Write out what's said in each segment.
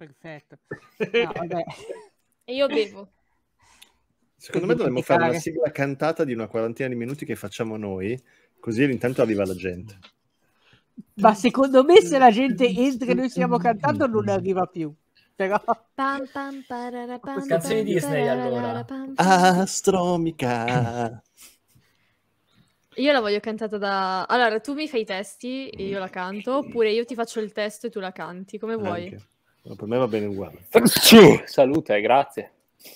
Perfetto. No, e io bevo. Secondo me dovremmo fare una sigla cantata di una quarantina di minuti che facciamo noi, così intanto arriva la gente. Ma secondo me se la gente entra e noi stiamo cantando non arriva più. Però... Pam, pam, parara, pam, Canzoni Disney allora. Astromica. Io la voglio cantata da... Allora, tu mi fai i testi e io la canto, oppure io ti faccio il testo e tu la canti, come vuoi. Anche. No, per me va bene uguale. Salute, grazie.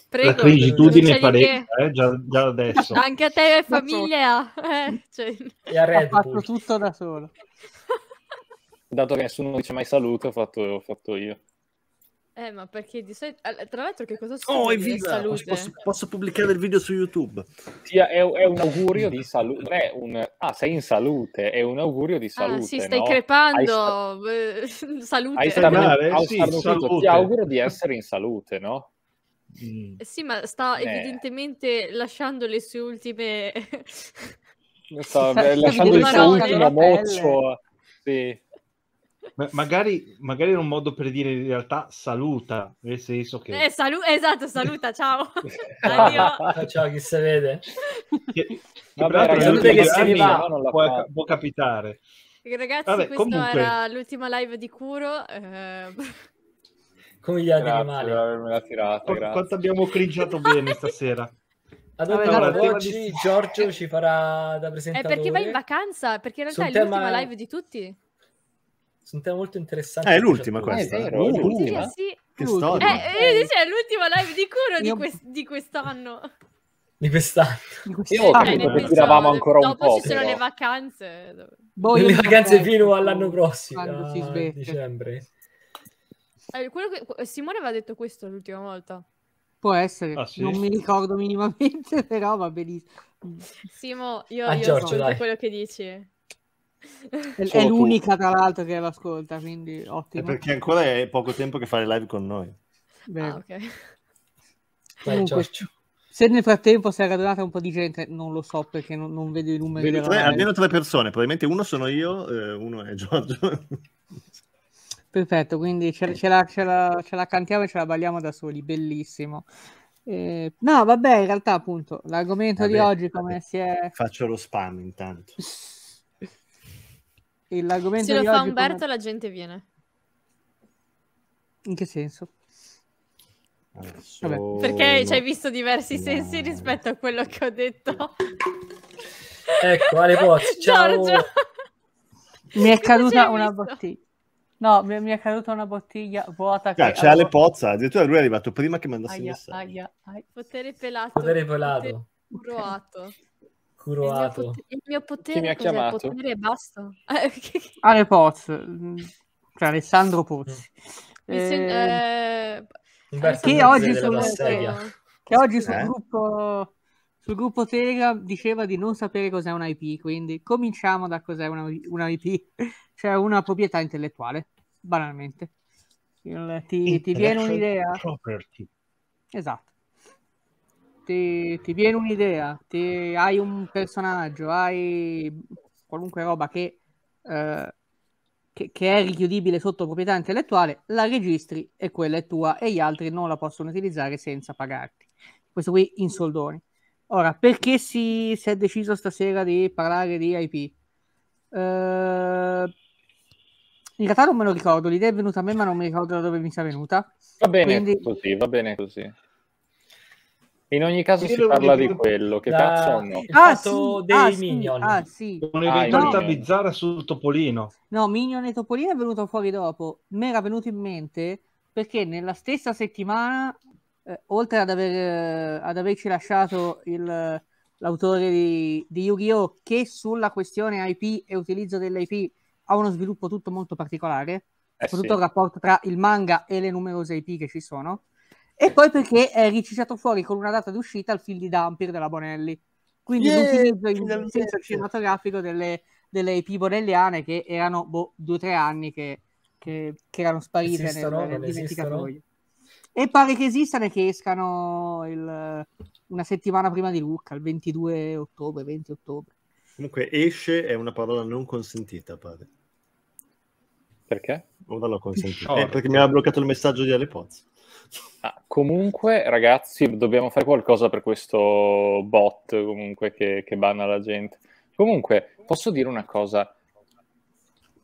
Prego, la cringitudine parecchia, eh, già, già, adesso. Anche a te e famiglia. Eh, cioè... E a Red fatto tutto da solo. Dato che nessuno dice mai saluto, ho fatto, ho fatto io. Eh, ma perché di solito... Tra l'altro che cosa succede? Oh, evviva! Posso, posso, pubblicare il video su YouTube. Sì, è, è un augurio di salute. Un... Ah, sei in salute. È un augurio di ah, salute, ah, sì, stai no? crepando. Hai salute. Hai starnutito. sì, salute. Ti auguro di essere in salute, no? Mm. Eh, sì, ma sta eh. evidentemente lasciando le sue ultime... sta eh, lasciando il suo ultimo moccio. Sì. Ma magari, magari era un modo per dire in realtà saluta, nel senso che... Eh, salu- esatto, saluta, ciao. ciao, chi se vede. Che, che Vabbè, può, può capitare. Ragazzi, Vabbè, questa comunque... era l'ultima live di Curo. Eh... Come gli grazie animali. Per tirata, Qu- Quanto abbiamo cringiato bene stasera. Ad allora, oggi di... Giorgio ci farà da presentare. Eh, è perché vai in vacanza? Perché in realtà Sul è l'ultima live di tutti. Su un tema molto interessante. Eh, è l'ultima questa. È vero, uh, l'ultima. Sì, sì. Che storia. Eh, eh, cioè, l'ultima live di Curo di, quest- di quest'anno. Di quest'anno. Io ho capito eh, che giravamo ancora un po'. Dopo ci sono però. le vacanze. Boh, le vacanze fino all'anno prossimo, a dicembre. Che... Simone aveva detto questo l'ultima volta. Può essere, ah, sì. non mi ricordo minimamente, però va benissimo. Simo, io, a ah, io Giorgio, so quello che dici. È, l'unica, tra l'altro, che l'ascolta, quindi ottimo. È perché ancora è poco tempo che fare live con noi. Bene. Ah, okay. Comunque, Beh, se nel frattempo si è radunata un po' di gente, non lo so perché non, non vedo i numeri. Vedo tre, almeno tre persone, probabilmente uno sono io, eh, uno è Giorgio. Perfetto, quindi ce, ce, la, ce, la, ce, la, cantiamo e ce la balliamo da soli, bellissimo. Eh, no, vabbè, in realtà appunto l'argomento vabbè, di oggi come vabbè. si è... Faccio lo spam intanto l'argomento Se lo fa Umberto come... la gente viene. In che senso? Adesso... Perché ci hai visto diversi sensi rispetto a quello che ho detto. ecco, Ale Pozzi, Giorgio. Mi è caduta una visto? bottiglia. No, mi, mi, è caduta una bottiglia vuota. Ah, che c'è Ale Pozza, addirittura lui è arrivato prima che mandasse aia, il messaggio. Aia, aia. Potere pelato. Potere pelato. Potere... Croato. Il mio potere, Chi mi ha chiamato? Potere basta. Ah, Ale Poz, mm, cioè Alessandro Pozzi. Mm. Eh... Sen- eh... Che oggi, sul, che oggi sul, eh? gruppo, sul gruppo Telegram diceva di non sapere cos'è un IP, quindi cominciamo da cos'è una, una IP, cioè una proprietà intellettuale, banalmente. Il, ti, ti viene un'idea? Property. Esatto ti, ti viene un'idea, ti, hai un personaggio, hai qualunque roba che, eh, che, che, è richiudibile sotto proprietà intellettuale, la registri e quella è tua e gli altri non la possono utilizzare senza pagarti. Questo qui in soldoni. Ora, perché si, si è deciso stasera di parlare di IP? Eh, in realtà non me lo ricordo, l'idea è venuta a me, ma non mi ricordo da dove mi sia venuta. Va bene Quindi... così, va bene così. In ogni caso si parla di quello, che cazzo hanno? no? Ah, dei ah, Minion. ah, sì. Un'eventualità ah, bizzarra sul Topolino. No, Minion e Topolino è venuto fuori dopo. Mi era venuto in mente perché nella stessa settimana, eh, oltre ad, aver, eh, ad, averci lasciato il, l'autore di, di Yu-Gi-Oh! che sulla questione IP e utilizzo dell'IP ha uno sviluppo tutto molto particolare, eh, soprattutto sì. il rapporto tra il manga e le numerose IP che ci sono, e poi perché è ricicciato fuori con una data di uscita il film di Dampir della Bonelli. Quindi yeah, l'utilizzo in senso cinematografico delle, delle IP bonelliane che erano boh, due o tre anni che, che, che erano sparite esistono, nel, nel dimenticatoio. E pare che esistano e che escano il, una settimana prima di Lucca, il 22 ottobre, 20 ottobre. Comunque, esce è una parola non consentita, padre Perché? Ora l'ho consentita. Eh, perché mi ha bloccato il messaggio di Ale Pozzi. Ah, comunque, ragazzi, dobbiamo fare qualcosa per questo bot comunque che, che banna la gente. Comunque, posso dire una cosa?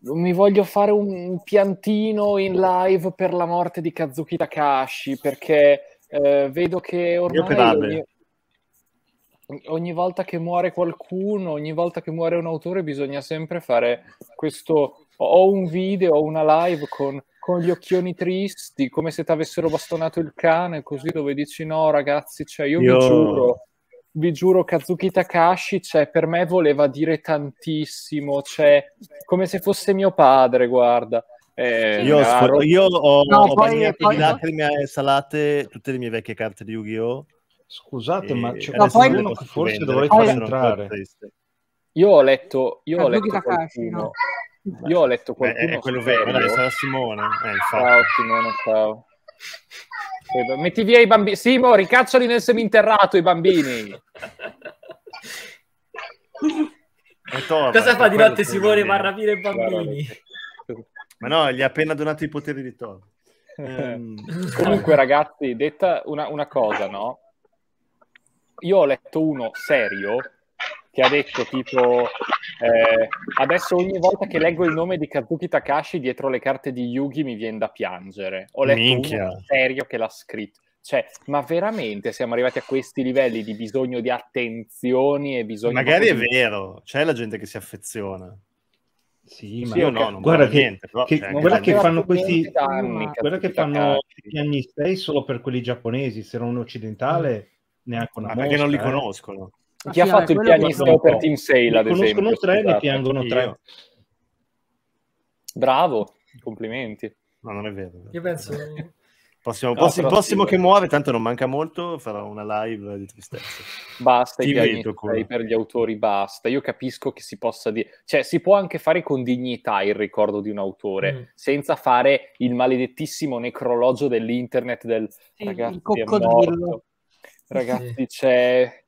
Non mi voglio fare un piantino in live per la morte di Kazuki Takashi perché eh, vedo che ormai ogni, ogni, volta che muore qualcuno, ogni volta che muore un autore bisogna sempre fare questo o un video o una live con con gli occhioni tristi, come se ti avessero bastonato il cane, così dove dici no ragazzi, cioè io, io... vi giuro, vi giuro Kazuki Takashi, cioè per me voleva dire tantissimo, cioè come se fosse mio padre, guarda. Eh, io, sfor- io, ho, no, ho poi, poi... di lacrime salate tutte le mie vecchie carte di Yu-Gi-Oh! Scusate, ma c'è no, poi... uno forse dovrei far entrare. Io ho letto, io ho letto Takashi, qualcuno. no? Io ho letto qualcuno... Beh, è quello vero, dai, sarà Simone. Eh, ciao Simone, ciao. Eh, metti via i bambini. Simo, ricacciali nel seminterrato i bambini. Eh, Torna, Cosa fa di notte Simone? Va a rapire i bambini. Ma no, gli ha appena donato i poteri di Thor. Ehm, Comunque, ragazzi, detta una, una cosa, no? Io ho letto uno serio che ha detto tipo eh, adesso ogni volta che leggo il nome di Kazuki Takashi dietro le carte di Yugi mi viene da piangere. Ho letto Minchia. uno serio che l'ha scritto. Cioè, ma veramente siamo arrivati a questi livelli di bisogno di attenzioni e bisogno... Magari di... è vero, c'è la gente che si affeziona. Sì, ma io no, no, guarda che, niente, però, che, cioè, guarda che fanno questi anni, guarda che fanno gli anni 6 solo per quelli giapponesi, se non un occidentale mm. neanche una ma ah, perché non li eh. conoscono. Chi ha fatto eh, il pianista per Team Sale, ad conoscono esempio? Conoscono tre, ne piangono tre. Bravo, complimenti. No, non è vero. Io penso... Prossimo, no, prossimo, prossimo sì, che eh. muore, tanto non manca molto, farò una live di tristezza. Basta, Ti i pianeti per gli autori, basta. Io capisco che si possa dire... Cioè, si può anche fare con dignità il ricordo di un autore, mm. senza fare il maledettissimo necrologio dell'internet del... Sì, Ragazzi, il coccodrillo. Ragazzi, sì. c'è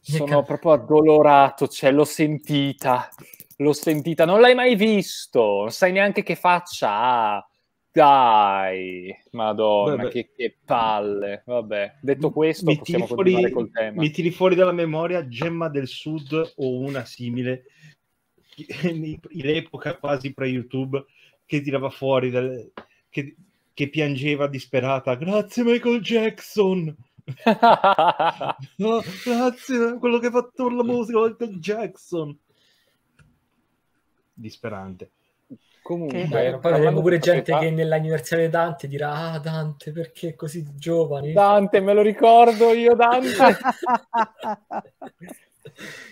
sono proprio addolorato, cioè l'ho sentita, l'ho sentita, non l'hai mai visto, non sai neanche che faccia ha. Ah, dai, madonna, che, che, palle. Vabbè, detto questo, mi possiamo fuori, col tema. Mi tiri fuori dalla memoria Gemma del Sud o una simile, in epoca quasi pre-YouTube, che tirava fuori, dal, che, che piangeva disperata, grazie Michael Jackson no, grazie, quello che ha fatto la musica Michael Jackson. Disperante. Comunque, che, poi avremo pure gente che nell'anniversario di Dante dirà: Ah, Dante, perché è così giovane? Dante, me lo ricordo io, Dante.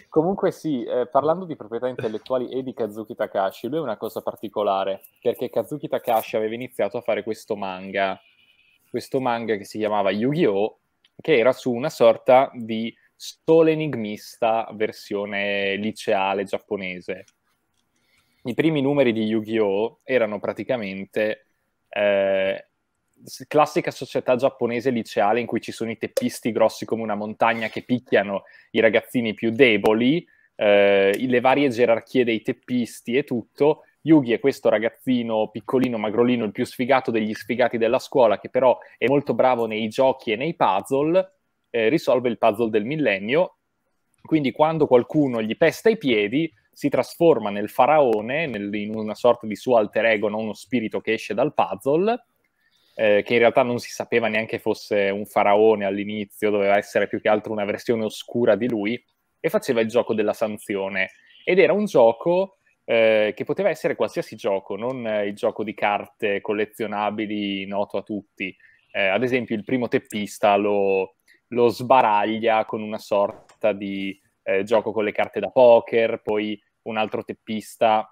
Comunque sì, eh, parlando di proprietà intellettuali e di Kazuki Takashi, lui è una cosa particolare, perché Kazuki Takashi aveva iniziato a fare questo manga, questo manga che si chiamava Yu-Gi-Oh! che era su una sorta di sole enigmista versione liceale giapponese. I primi numeri di Yu-Gi-Oh! erano praticamente eh, classica società giapponese liceale in cui ci sono i teppisti grossi come una montagna che picchiano i ragazzini più deboli, eh, le varie gerarchie dei teppisti e tutto, Yugi è questo ragazzino piccolino, magrolino, il più sfigato degli sfigati della scuola, che però è molto bravo nei giochi e nei puzzle, eh, risolve il puzzle del millennio. Quindi quando qualcuno gli pesta i piedi, si trasforma nel faraone, nel, in una sorta di suo alter ego, non uno spirito che esce dal puzzle, eh, che in realtà non si sapeva neanche fosse un faraone all'inizio, doveva essere più che altro una versione oscura di lui, e faceva il gioco della sanzione. Ed era un gioco eh, che poteva essere qualsiasi gioco, non eh, il gioco di carte collezionabili noto a tutti. Eh, ad esempio, il primo teppista lo, lo sbaraglia con una sorta di eh, gioco con le carte da poker, poi un altro teppista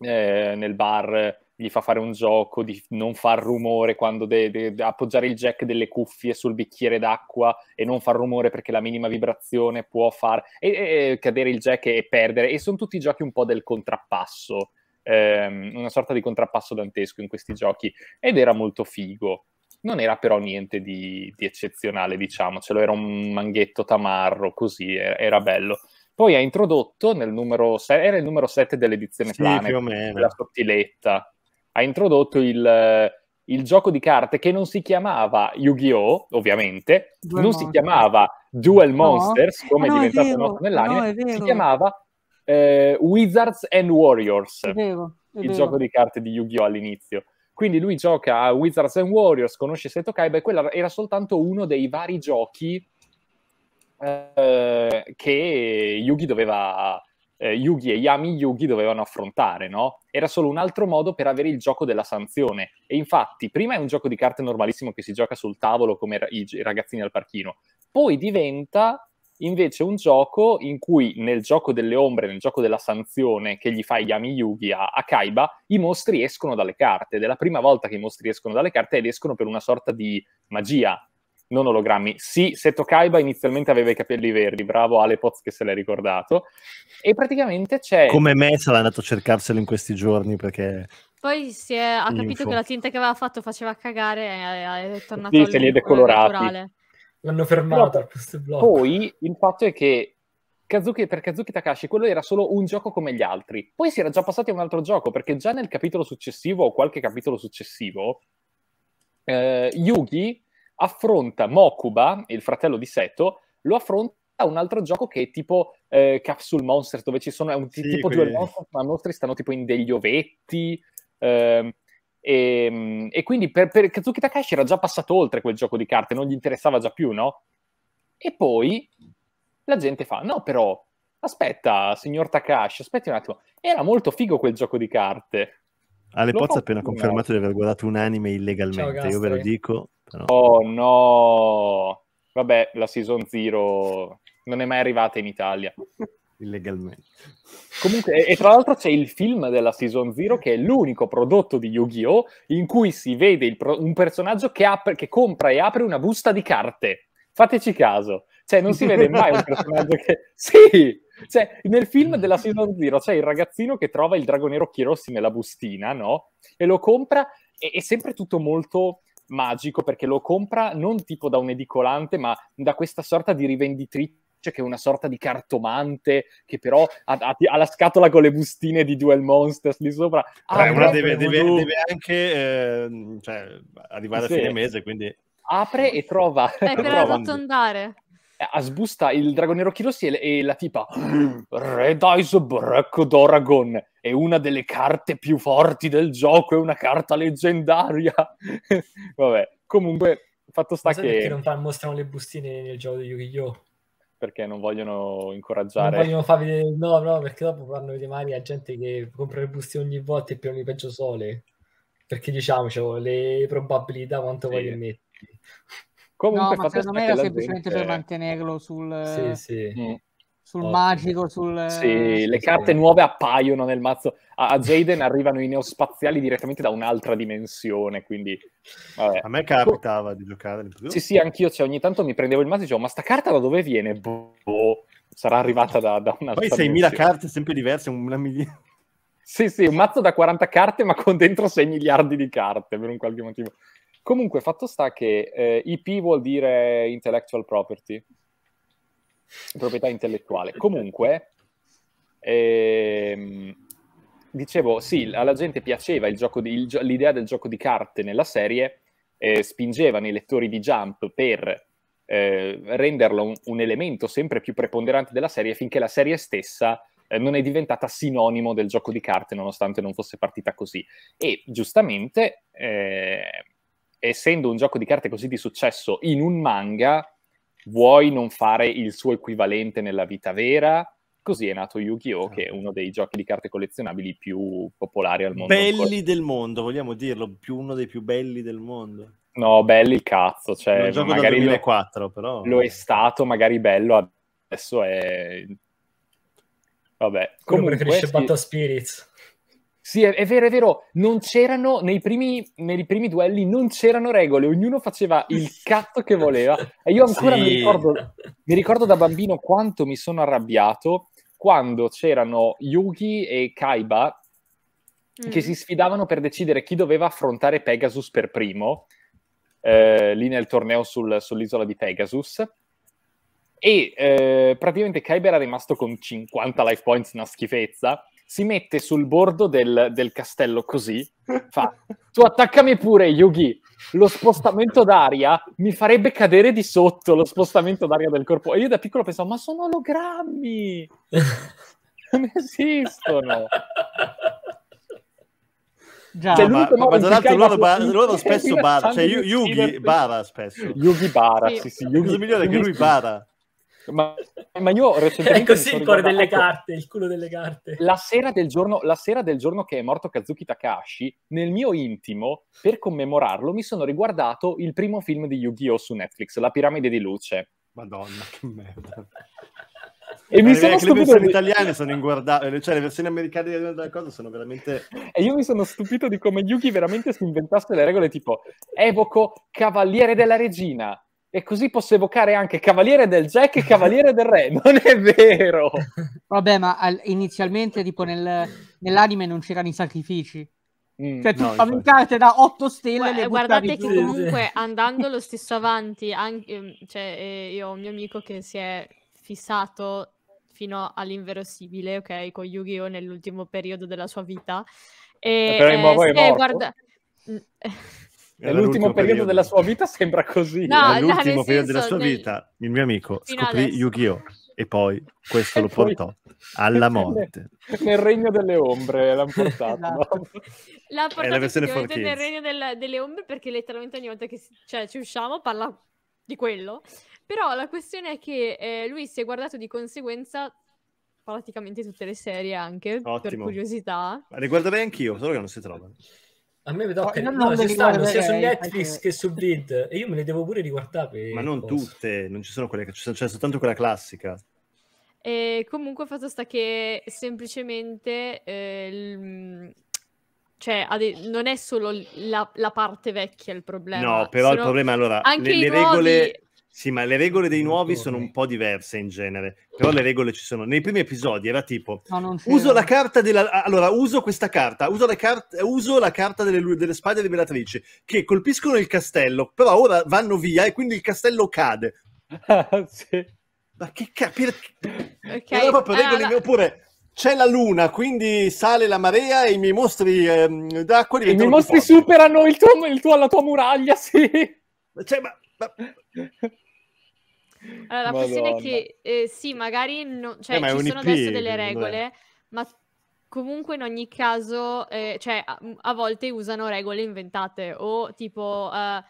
eh, nel bar gli fa fare un gioco di non far rumore quando de- de- appoggiare il jack delle cuffie sul bicchiere d'acqua e non far rumore perché la minima vibrazione può far e, e, cadere il jack e perdere e sono tutti giochi un po' del contrappasso ehm, una sorta di contrappasso dantesco in questi giochi ed era molto figo non era però niente di, di eccezionale diciamo, ce lo era un manghetto tamarro così, era, era bello poi ha introdotto nel numero 7, era il numero 7 dell'edizione sì, Planet, la sottiletta ha introdotto il, eh, il gioco di carte che non si chiamava Yu-Gi-Oh, ovviamente, Duel non Monster. si chiamava Duel Monsters, no. come ah, no, è diventato è noto nell'anime, no, si chiamava eh, Wizards and Warriors, è vero, il vero. gioco di carte di Yu-Gi-Oh all'inizio. Quindi lui gioca a Wizards and Warriors, conosce Seto Kaiba e quello era soltanto uno dei vari giochi eh, che Yugi doveva eh, Yugi e Yami Yugi dovevano affrontare, no? Era solo un altro modo per avere il gioco della sanzione. E infatti, prima è un gioco di carte normalissimo che si gioca sul tavolo come i, i ragazzini al parchino, poi diventa invece un gioco in cui nel gioco delle ombre, nel gioco della sanzione che gli fa Yami Yugi a, a Kaiba, i mostri escono dalle carte ed è la prima volta che i mostri escono dalle carte ed escono per una sorta di magia, non ologrammi. Sì, Seto Kaiba inizialmente aveva i capelli verdi, bravo Ale Poz che se l'è ricordato. E praticamente c'è... Come me se sarà andato a cercarselo in questi giorni perché... Poi si è, ha capito Info. che la tinta che aveva fatto faceva cagare e è tornato sì, se li è decolorati. L'hanno blocco. Poi il fatto è che Kazuki, per Kazuki Takashi quello era solo un gioco come gli altri. Poi si era già passati a un altro gioco perché già nel capitolo successivo o qualche capitolo successivo eh, Yugi affronta Mokuba, il fratello di Seto, lo affronta un altro gioco che è tipo eh, Capsule Monsters, dove ci sono è un t- sì, tipo quindi... duel monsters, ma mostri stanno tipo in degli ovetti. Ehm, e, ehm, e, quindi per, per Kazuki Takashi era già passato oltre quel gioco di carte, non gli interessava già più, no? E poi la gente fa: No, però, aspetta, signor Takashi, aspetti un attimo. Era molto figo quel gioco di carte. Ale Pozza ha appena confermato di aver guardato un anime illegalmente, Ciao, io ve lo dico. Però... Oh no! Vabbè, la Season Zero non è mai arrivata in Italia. illegalmente. Comunque, e, tra l'altro c'è il film della Season Zero che è l'unico prodotto di Yu-Gi-Oh! in cui si vede pro- un personaggio che, apre, che, compra e apre una busta di carte. Fateci caso, cioè non si vede mai un personaggio che... Sì! Cioè, nel film della mm. Season Zero c'è il ragazzino che trova il drago nero Chirossi nella bustina, no? E lo compra, e è sempre tutto molto magico perché lo compra non tipo da un edicolante, ma da questa sorta di rivenditrice che è una sorta di cartomante che però ha, ha, ha la scatola con le bustine di Duel Monsters lì sopra. Ah, eh, una deve, deve, deve anche eh, cioè, arrivare sì. a fine mese, quindi... Apre e trova... Eh, per arrotondare. Eh, sbusta il drago nero Kirossi e, e la tipa Red Eyes Black Dragon è una delle carte più forti del gioco, è una carta leggendaria. Vabbè, comunque, fatto sta che... Perché non fanno, mostrano le bustine nel gioco di Yu-Gi-Oh! Perché non vogliono incoraggiare... Non vogliono far vedere... No, no, perché dopo fanno vedere mari a gente che compra le bustine ogni volta e più ogni peggio sole. Perché diciamo, cioè, le probabilità quanto sì. voglio mettere. Comunque, no, ma secondo me era semplicemente gente... per mantenerlo sul, sì, sì. Mm. sul oh. magico. Sul... Sì, eh, le carte nuove appaiono nel mazzo. A, a Jaden arrivano i neospaziali direttamente da un'altra dimensione. Quindi, vabbè. A me capitava di giocare. Sì, sì, anch'io. Cioè, ogni tanto mi prendevo il mazzo e dicevo, ma sta carta da dove viene? Boh, boh sarà arrivata da, da un'altra. Poi 6.000 carte sempre diverse, una milione. Sì, sì, un mazzo da 40 carte, ma con dentro 6 miliardi di carte per un qualche motivo. Comunque, fatto sta che eh, IP vuol dire intellectual property, proprietà intellettuale. Comunque, ehm, dicevo, sì, alla gente piaceva di, il, l'idea del gioco di carte nella serie, eh, spingevano i lettori di Jump per eh, renderlo un, un, elemento sempre più preponderante della serie finché la serie stessa eh, non è diventata sinonimo del gioco di carte nonostante non fosse partita così. E giustamente eh, essendo un gioco di carte così di successo in un manga, vuoi non fare il suo equivalente nella vita vera? Così è nato Yu-Gi-Oh, che è certo. uno dei giochi di carte collezionabili più popolari al mondo. Belli ancora. del mondo, vogliamo dirlo, più uno dei più belli del mondo. No, belli il cazzo, cioè un gioco magari 2004, lo, però lo è stato, magari bello, adesso è Vabbè, come Uno preferisce Battle Spirits. Sì, è, è, vero, è vero. Non c'erano, nei primi, nei primi, duelli non c'erano regole, ognuno faceva il cazzo che voleva. E io ancora sì. mi, ricordo, mi ricordo da bambino quanto mi sono arrabbiato quando c'erano Yugi e Kaiba che mm. si sfidavano per decidere chi doveva affrontare Pegasus per primo, eh, lì nel torneo sul, sull'isola di Pegasus. E eh, praticamente Kaiba era rimasto con 50 life points, una schifezza, si mette sul bordo del, del castello così, fa, tu attaccami pure Yugi, lo spostamento d'aria mi farebbe cadere di sotto lo spostamento d'aria del corpo. E io da piccolo pensavo, ma sono ologrammi! non esistono! Già, cioè, ma, ma, ma tra l'altro loro, ba- loro spesso bara, cioè Yugi bara spesso. Yugi bara, sì, sì, sì Yugi. Il migliore è che lui bara. Ma, ma io recentemente... È così il cuore delle carte, il culo delle carte. La sera, del giorno, la sera del giorno che è morto Kazuki Takashi, nel mio intimo, per commemorarlo, mi sono riguardato il primo film di Yu-Gi-Oh! su Netflix, La piramide di luce. Madonna, che merda. e mi sono stupito... Le versioni italiane sono inguardabili, cioè le versioni americane di della cosa sono veramente... E io mi sono stupito di come Yuki veramente si inventasse le regole tipo evoco Cavaliere della Regina, e così posso evocare anche Cavaliere del Jack e Cavaliere del Re. Non è vero! Vabbè, ma al, inizialmente, tipo, nel, nell'anime non c'erano i sacrifici. Mm, cioè, tu no, spaventate da 8 stelle. Beh, guardate che comunque andando lo stesso avanti, anche, ehm, cioè, eh, io ho un mio amico che si è fissato fino all'inverosimile, ok, con Yu-Gi-Oh! nell'ultimo periodo della sua vita. E, eh, Però eh, è, è guarda... Mm, l'ultimo periodo, periodo, della sua vita sembra così. No, nell'ultimo no, periodo della sua nel... vita il mio amico Fino scoprì adesso. Yu-Gi-Oh! e poi questo e lo portò poi... alla morte. Nel, regno delle ombre l'hanno esatto. portato. no? L'ha portato la versione nel regno del, delle ombre perché letteralmente ogni volta che cioè, ci usciamo parla di quello. Però la questione è che eh, lui si è guardato di conseguenza praticamente tutte le serie anche, Ottimo. per curiosità. Ma riguarderei anch'io, solo che non si trovano. A me vedo che oh, no, no, ci stanno sia su Netflix che su Vid e io me le devo pure riguardare. Ma non posso. tutte, non ci sono quelle che c'è, cioè c'è soltanto quella classica. E comunque fatto sta che semplicemente eh, mm, cioè, non è solo la, la, parte vecchia il problema. No, però il problema allora anche le, le nuovi... regole sì, ma le regole dei nuovi sono un po' diverse in genere, però le regole ci sono. Nei primi episodi era tipo, no, uso la carta della... Allora, uso questa carta, uso la, car- uso la carta delle, delle spade rivelatrici, che colpiscono il castello, però ora vanno via e quindi il castello cade. Ah, sì. Ma che capire... Okay. Allora, proprio regole... Ah, Oppure, c'è la luna, quindi sale la marea e i miei mostri ehm, d'acqua diventano. I miei mostri superano il tuo, il tuo, la tua muraglia, sì. Cioè, ma, ma, allora, la Madonna. questione è che eh, sì, magari no, cioè, eh, ci sono IP, adesso delle regole, beh. ma comunque in ogni caso, eh, cioè, a, a, volte usano regole inventate o tipo uh,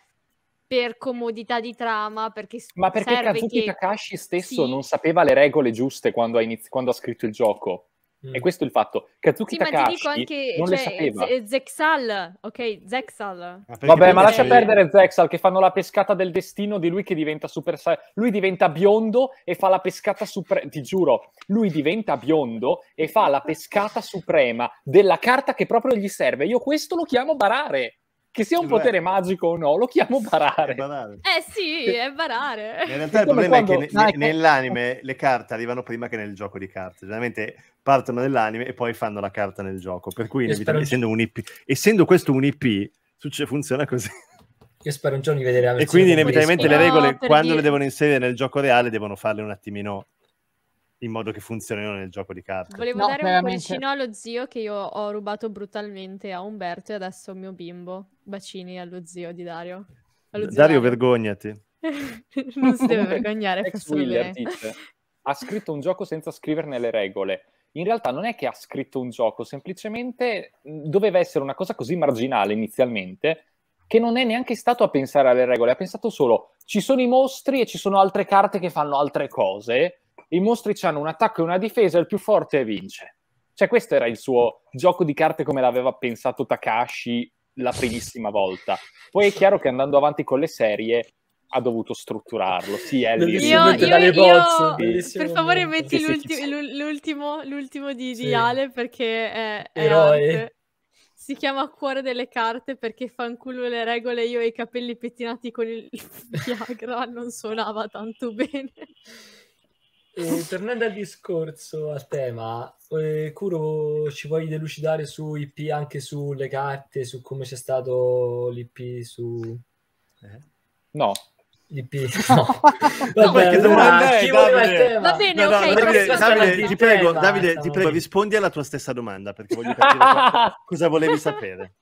per comodità di trama, perché Ma perché Kazuki che... Takashi stesso sì. non sapeva le regole giuste quando ha, inizi- quando ha scritto il gioco? Mm. E questo è il fatto. Kazuki sì, Takashi ma ti dico anche, non cioè, Z- Zexal, ok, Zexal. Ah, Vabbè, ma lascia perdere Zexal che fanno la pescata del destino di lui che diventa super saiyan. Lui diventa biondo e fa la pescata suprema, ti giuro, lui diventa biondo e fa la pescata suprema della carta che proprio gli serve. Io questo lo chiamo barare. Che sia un Beh. Cioè, potere magico o no, lo chiamo barare. barare. Eh sì, è barare. In realtà il problema è che ne- nell'anime le carte arrivano prima che nel gioco di carte. Generalmente partono nell'anime e poi fanno la carta nel gioco. Per cui, essendo, un IP, essendo questo un IP, funziona così. Io spero un giorno di vedere la E quindi inevitabilmente le regole, no, quando dire... le devono inserire nel gioco reale, devono farle un attimino in modo che funzionino nel gioco di carte. Volevo no, dare veramente. un bacino allo zio che io ho rubato brutalmente a Umberto e adesso è mio bimbo. Bacini allo zio di Dario. Allo Dario, Dario, vergognati. non si deve vergognare, Ex Wheeler, dice, ha scritto un gioco senza scriverne le regole. In realtà non è che ha scritto un gioco, semplicemente mm, doveva essere una cosa così marginale inizialmente che non è neanche stato a pensare alle regole, ha pensato solo ci sono i mostri e ci sono altre carte che fanno altre cose i mostri hanno un attacco e una difesa, il più forte vince. Cioè questo era il suo gioco di carte come l'aveva pensato Takashi la primissima volta. Poi è chiaro che andando avanti con le serie ha dovuto strutturarlo. Sì, è lì. Io, io, io per favore metti sì, l'ulti- l'ultimo, l'ultimo, di, sì. di, Ale perché è, è si chiama Cuore delle carte perché fanculo le regole io e i capelli pettinati con il Viagra non suonava tanto bene eh, tornando al discorso, al tema, eh, Curo ci vuoi delucidare su IP, anche sulle carte, su come c'è stato l'IP su... Eh? No. L'IP, no. Vabbè, no, allora, è, Davide. Va bene, no, no, okay, Davide, Davide ti prego, tema, Davide, ti prego, rispondi alla tua stessa domanda, perché voglio capire cosa volevi sapere.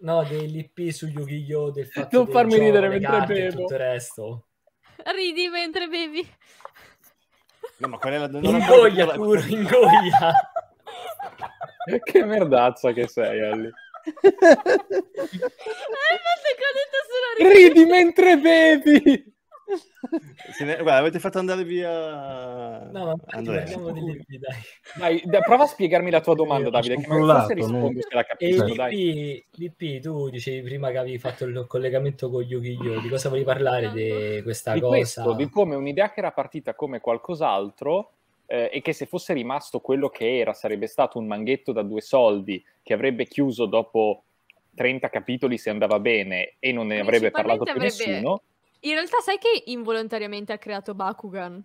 No, dell'IP su Yu-Gi-Oh! del fatto Non farmi gioco, ridere mentre bevo. Tutto il resto. Ridi mentre bevi. No, ma qual è la domanda? Ingoia, pure, ingoia. che merdazza che sei, Ellie. Eh, Ridi mentre bevi. Ne... Guarda, avete fatto andare via no, ma Andrea. Libri, dai. Dai, prova a spiegarmi la tua domanda, Davide, che magari rispondo se la capisco. Certo. Dai. Lippi, tu dicevi prima che avevi fatto il collegamento con Yu-Gi-Oh! Di cosa volevi parlare di questa di cosa? Questo, di come un'idea che era partita come qualcos'altro eh, e che se fosse rimasto quello che era sarebbe stato un manghetto da due soldi che avrebbe chiuso dopo 30 capitoli se andava bene e non ne avrebbe parlato più avrebbe... nessuno in realtà sai che involontariamente ha creato Bakugan?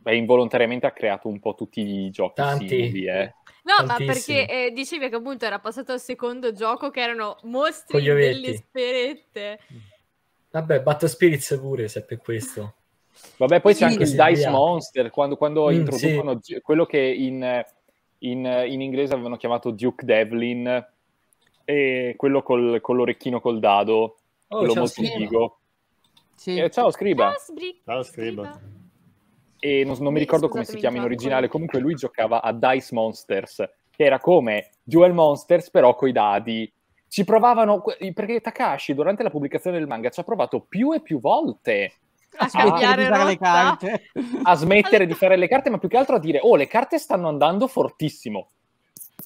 Beh, involontariamente ha creato un po' tutti i giochi Tanti. simili, eh. No, Tantissimo. ma perché eh, dicevi che appunto era passato al secondo gioco che erano mostri delle sperette. Vabbè, Battle Spirits pure, se per questo. Vabbè, poi sì, c'è anche il Dice via. Monster, quando, quando mm, introducono sì. quello che in, in, in, inglese avevano chiamato Duke Devlin, e quello col, con l'orecchino col dado, Oh, quello molto scriba. figo. Sì. Eh, ciao Scriba. Ciao, scriba. E non, non mi ricordo Scusate, come si chiama in originale, comunque lui giocava a Dice Monsters, che era come Duel Monsters però coi dadi. Ci provavano, perché Takashi durante la pubblicazione del manga ci ha provato più e più volte a cambiare a le carte, a smettere di fare le carte, ma più che altro a dire: Oh, le carte stanno andando fortissimo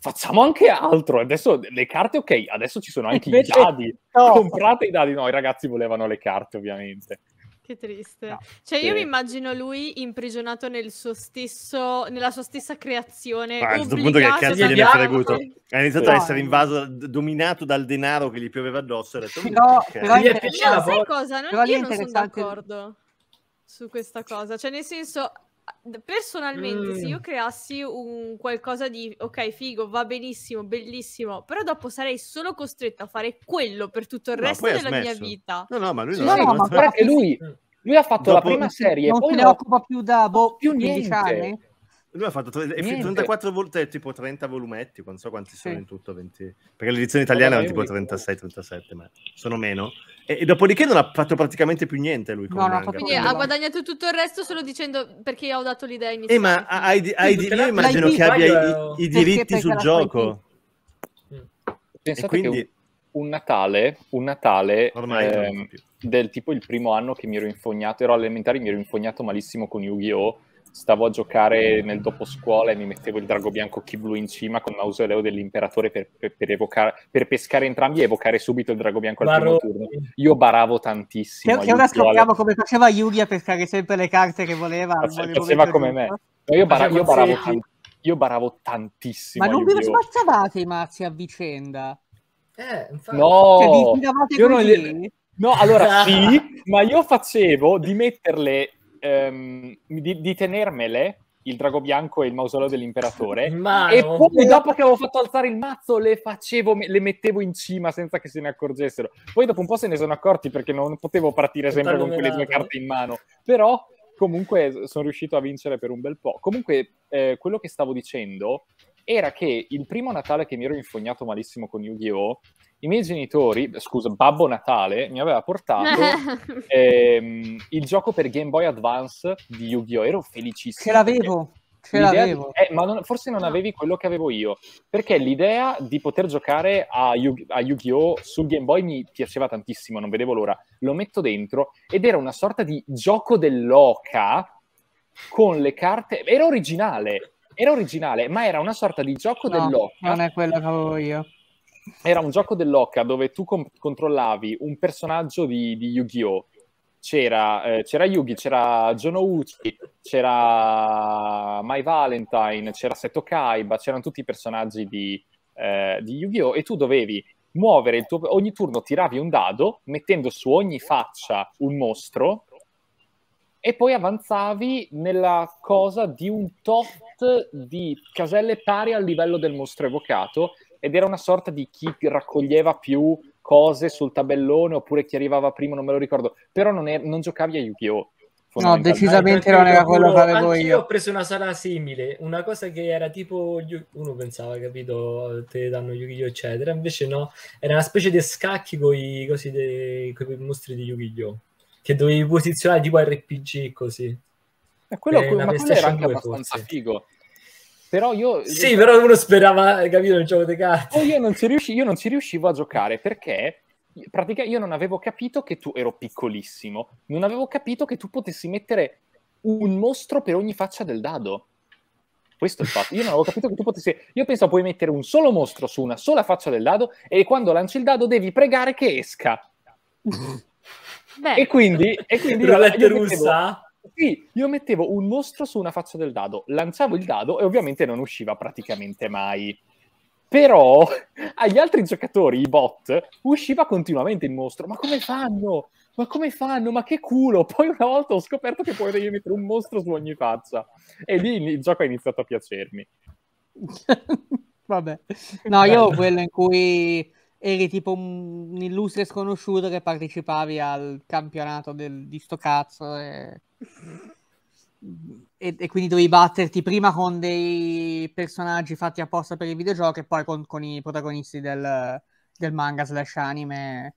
facciamo anche altro. Adesso le carte, ok, adesso ci sono anche Invece... i dadi. No. Comprate i dadi. No, i ragazzi volevano le carte, ovviamente. Che triste. No, cioè, sì. io mi immagino lui imprigionato nel suo stesso, nella sua stessa creazione. Ma ah, a questo punto che cazzo gliene frega gusto? Ha iniziato sì. ad essere invaso, dominato dal denaro che gli pioveva addosso. Ha detto, no, mm, però gli è No, sai cosa? Non, io non sono d'accordo su questa cosa. Cioè, nel senso, personalmente, mm. se io creassi un qualcosa di ok, figo, va benissimo, bellissimo, però dopo sarei solo costretto a fare quello per tutto il resto della mia vita. No, no, ma lui cioè, no, no, ma lui, lui ha fatto dopo... la prima serie, non poi ne occupa più da boh, più niente. anni. Lui ha fatto 34 volte, cioè, tipo 30 volumetti, non so quanti sì. sono in tutto, 20, perché l'edizione italiana era tipo 36-37, ma sono meno. E, e, dopodiché non ha fatto praticamente più niente lui. No, no, quindi ha guadagnato tutto il resto solo dicendo perché io ho dato l'idea iniziale. Eh, ma hai, hai, di, io immagino che abbia i, i diritti sul gioco. Mm. Pensate e quindi... un Natale, un Natale Ormai ehm, del tipo il primo anno che mi ero infognato, ero all'elementare, mi ero infognato malissimo con Yu-Gi-Oh! stavo a giocare nel dopo scuola e mi mettevo il drago bianco chi blu in cima con mausoleo dell'imperatore per, per, per, evocare, per pescare entrambi e evocare subito il drago bianco al Barone. primo turno. Io baravo tantissimo. Che, che ora scopriamo come faceva Yugi a pescare sempre le carte che voleva. Face, faceva come me. No, io, bara, io, baravo tan- io, baravo tantissimo. Ma non vi spazzavate i mazzi a vicenda? Eh, infatti. No, cioè, vi io non... Gli... no allora sì, ma io facevo di metterle ehm, di, di tenermele il drago bianco e il mausoleo dell'imperatore. Mano. E poi, dopo che avevo fatto alzare il mazzo, le facevo, le mettevo in cima senza che se ne accorgessero. Poi, dopo un po', se ne sono accorti perché non potevo partire Tutta sempre con quelle due carte in mano. Però, comunque, sono riuscito a vincere per un bel po'. Comunque, eh, quello che stavo dicendo era che il primo Natale che mi ero infognato malissimo con Yu-Gi-Oh! i miei genitori, scusa, Babbo Natale mi aveva portato ehm, il gioco per Game Boy Advance di Yu-Gi-Oh! Ero felicissimo. Ce l'avevo! Ce l'avevo. Di... Eh, ma non... forse non avevi quello che avevo io, perché l'idea di poter giocare a, Yu- a Yu-Gi-Oh! sul Game Boy mi piaceva tantissimo, non vedevo l'ora. Lo metto dentro ed era una sorta di gioco dell'oca con le carte. Era originale, era originale, ma era una sorta di gioco no, dell'oca. Non è quello che avevo io era un gioco dell'Occa dove tu com- controllavi un personaggio di, di Yu-Gi-Oh! C'era, eh, c'era, Yugi, c'era Jonouchi, c'era My Valentine, c'era Seto Kaiba, c'erano tutti i personaggi di, eh, di Yu-Gi-Oh! e tu dovevi muovere il tuo... ogni turno tiravi un dado mettendo su ogni faccia un mostro e poi avanzavi nella cosa di un tot di caselle pari al livello del mostro evocato ed era una sorta di chi raccoglieva più cose sul tabellone oppure chi arrivava prima, non me lo ricordo, però non, è, non giocavi a Yu-Gi-Oh! No, decisamente non era quello che avevo io. Io ho preso una sala simile, una cosa che era tipo uno pensava, capito, te danno Yu-Gi-Oh! eccetera, invece no, era una specie di scacchi con i mostri di Yu-Gi-Oh! che dovevi posizionare tipo RPG così. E quello, eh, ma quello era anche abbastanza forse. figo. Però io... Sì, però uno sperava, capito, il gioco di carte. Oh, io non, riusci, io non ci riuscivo a giocare perché praticamente io non avevo capito che tu, ero piccolissimo, non avevo capito che tu potessi mettere un mostro per ogni faccia del dado. Questo è il fatto. Io non avevo capito che tu potessi. Io pensavo puoi mettere un solo mostro su una sola faccia del dado e quando lanci il dado devi pregare che esca. Beh. E quindi. E quindi Roulette russa? Sì, io mettevo un mostro su una faccia del dado, lanciavo il dado e ovviamente non usciva praticamente mai. Però agli altri giocatori, i bot, usciva continuamente il mostro. Ma come fanno? Ma come fanno? Ma che culo! Poi una volta ho scoperto che potevi mettere un mostro su ogni faccia. E lì il gioco ha iniziato a piacermi. Vabbè. No, io ho quello in cui eri tipo un, un illustre sconosciuto che partecipavi al campionato del, di sto cazzo e, e, e, quindi dovevi batterti prima con dei personaggi fatti apposta per il videogioco e poi con, con i protagonisti del, del, manga slash anime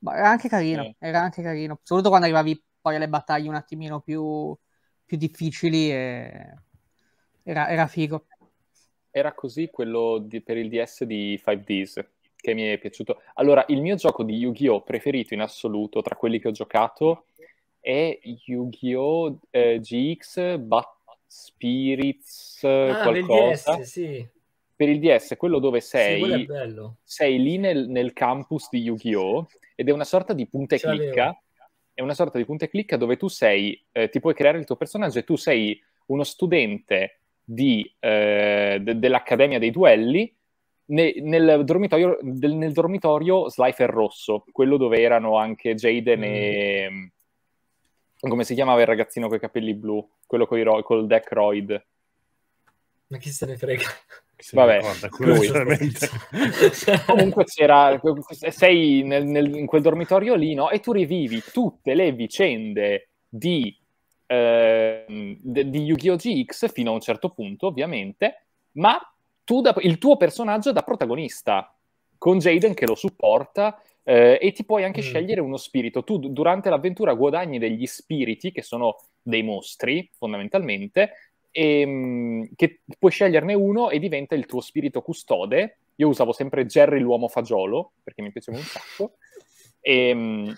Ma era anche carino sì. era anche carino soprattutto quando arrivavi poi alle battaglie un attimino più, più difficili e era, era figo era così quello di, per il DS di 5Ds che mi è piaciuto. Allora, il mio gioco di Yu-Gi-Oh! preferito in assoluto tra quelli che ho giocato è Yu-Gi-Oh! Eh, GX Bat Spirits ah, qualcosa. Per il DS, sì. Per il DS, quello dove sei, sì, sei lì nel, nel, campus di Yu-Gi-Oh! ed è una sorta di punta e clicca. È una sorta di punta e clicca dove tu sei, eh, ti puoi creare il tuo personaggio e tu sei uno studente di, eh, de- dell'Accademia dei Duelli ne, nel, dormitorio, del, nel dormitorio Slifer rosso, quello dove erano anche Jaden mm. e... Come si chiamava il ragazzino con i capelli blu? Quello ro- col deck roid. Ma chi se ne frega? Se Vabbè, comunque c'era, sei nel, nel, in quel dormitorio lì, no? E tu rivivi tutte le vicende di, eh, di Yu-Gi-Oh! GX fino a un certo punto, ovviamente, ma tu da, il tuo personaggio da protagonista, con Jaden che lo supporta eh, e ti puoi anche mm. scegliere uno spirito. Tu durante l'avventura guadagni degli spiriti, che sono dei mostri fondamentalmente, e, ehm, mh, che puoi sceglierne uno e diventa il tuo spirito custode. Io usavo sempre Jerry l'uomo fagiolo, perché mi piaceva un sacco. E, ehm,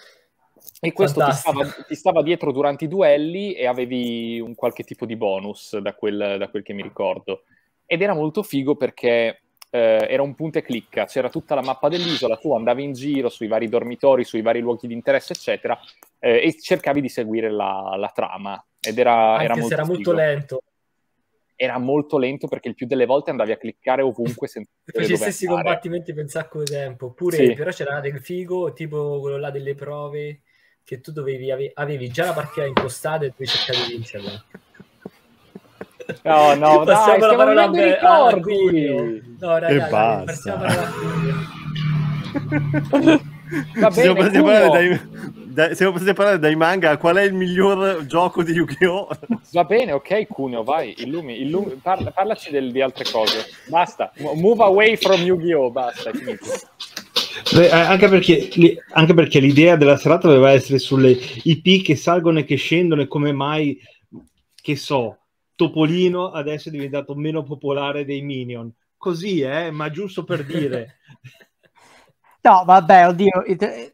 e questo ti stava, ti stava, dietro durante i duelli e avevi un qualche tipo di bonus, da quel, da quel che mi ricordo ed era molto figo perché eh, era un punto e clicca, c'era tutta la mappa dell'isola, tu andavi in giro sui vari dormitori, sui vari luoghi di interesse, eccetera, eh, e cercavi di seguire la, la trama. Ed era, era molto, era molto lento. Era molto lento perché il più delle volte andavi a cliccare ovunque senza Facevi gli stessi andare. combattimenti per un sacco di tempo. Oppure, sì. però c'era del figo, tipo quello là delle prove, che tu dovevi, avevi già la partita impostata e poi cercavi di vincerla. No, no, dai, stiamo parlando di ricordi. No, ragazzi, Va bene, possiamo parlare, dai, dai, se possiamo parlare dai manga, qual è il miglior gioco di Yu-Gi-Oh? Va bene, ok, Cuneo, vai, illumi, illumi, parla, parlaci del, di altre cose. Basta, move away from Yu-Gi-Oh, basta, Beh, eh, anche, perché, anche, perché, l'idea della serata doveva essere sulle IP che salgono e che scendono e come mai, che so, Topolino adesso è diventato meno popolare dei Minion. Così, eh, ma giusto per dire. no, vabbè, oddio,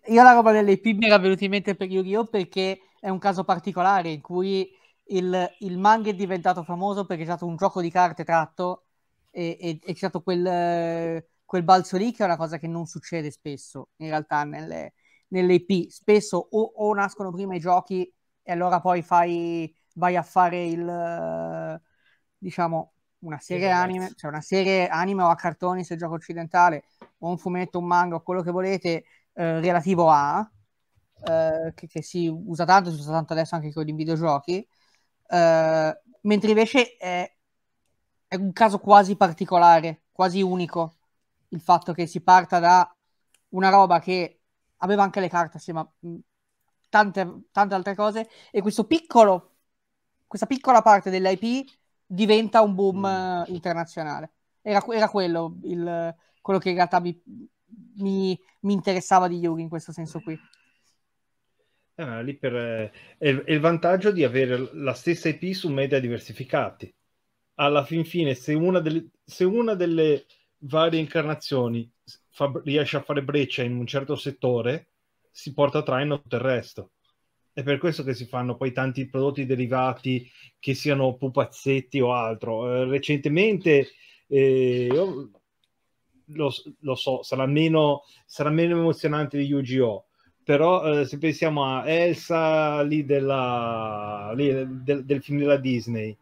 io la roba delle IP mi era venuta in mente per Yu-Gi-Oh! perché è un caso particolare in cui il, il, manga è diventato famoso perché è stato un gioco di carte tratto e, e, e c'è stato quel, quel, balzo lì che è una cosa che non succede spesso in realtà nelle, nelle IP spesso o, o, nascono prima i giochi e allora poi fai vai a fare il eh, diciamo una serie anime, cioè una serie anime o a cartoni se gioco occidentale o un fumetto, un manga o quello che volete eh, relativo a eh, che, che, si usa tanto, si usa tanto adesso anche con i videogiochi. Eh, mentre invece è, è un caso quasi particolare, quasi unico il fatto che si parta da una roba che aveva anche le carte assieme a tante, tante altre cose e questo piccolo questa piccola parte dell'IP diventa un boom mm. internazionale. Era, era quello, il, quello, che in realtà mi, mi, mi interessava di Yuri in questo senso qui. Ah, lì per, eh, è, è, il vantaggio di avere la stessa IP su media diversificati. Alla fin fine, se una delle, se una delle varie incarnazioni fa, riesce a fare breccia in un certo settore, si porta traino tutto il resto. È per questo che si fanno poi tanti prodotti derivati che siano pupazzetti o altro. Eh, recentemente, eh, lo, lo, so, sarà meno, sarà meno emozionante di Yu-Gi-Oh! Però eh, se pensiamo a Elsa lì, della, lì del, del film della Disney,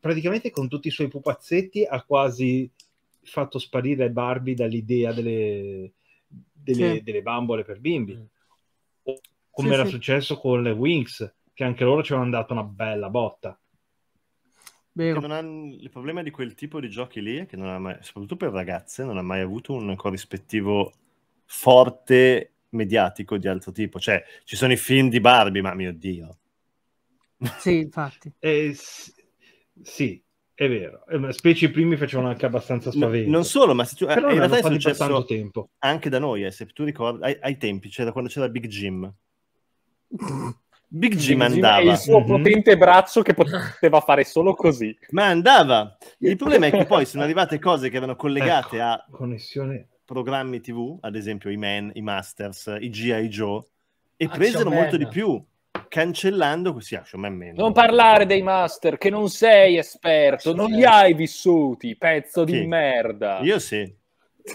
praticamente con tutti i suoi pupazzetti ha quasi fatto sparire Barbie dall'idea delle, delle, sì. delle bambole per bimbi. Mm come sì, era sì. successo con le Wings, che anche loro ci avevano dato una bella botta. Hanno... il problema di quel tipo di giochi lì è che, mai... soprattutto per ragazze, non ha mai avuto un corrispettivo forte mediatico di altro tipo. Cioè, ci sono i film di Barbie, ma mio Dio. Sì, infatti. eh, sì, è vero, eh, specie i primi facevano anche abbastanza spavento. Non solo, ma se tu, eh, Però in realtà è successo tanto tempo. anche da noi, eh, se tu ricordi, ai, ai tempi c'era quando c'era Big Jim, Big G mandava il suo mhm. potente braccio che poteva fare solo così. Ma andava. Il problema è che poi sono arrivate cose che erano collegate ecco, a connessione. programmi TV, ad esempio i Men, i Masters, i GI Joe, e ah, presero molto di più, cancellando così Action Man meno. Non parlare dei Master, che non sei esperto, non li hai vissuti, pezzo che? di merda. Io sì.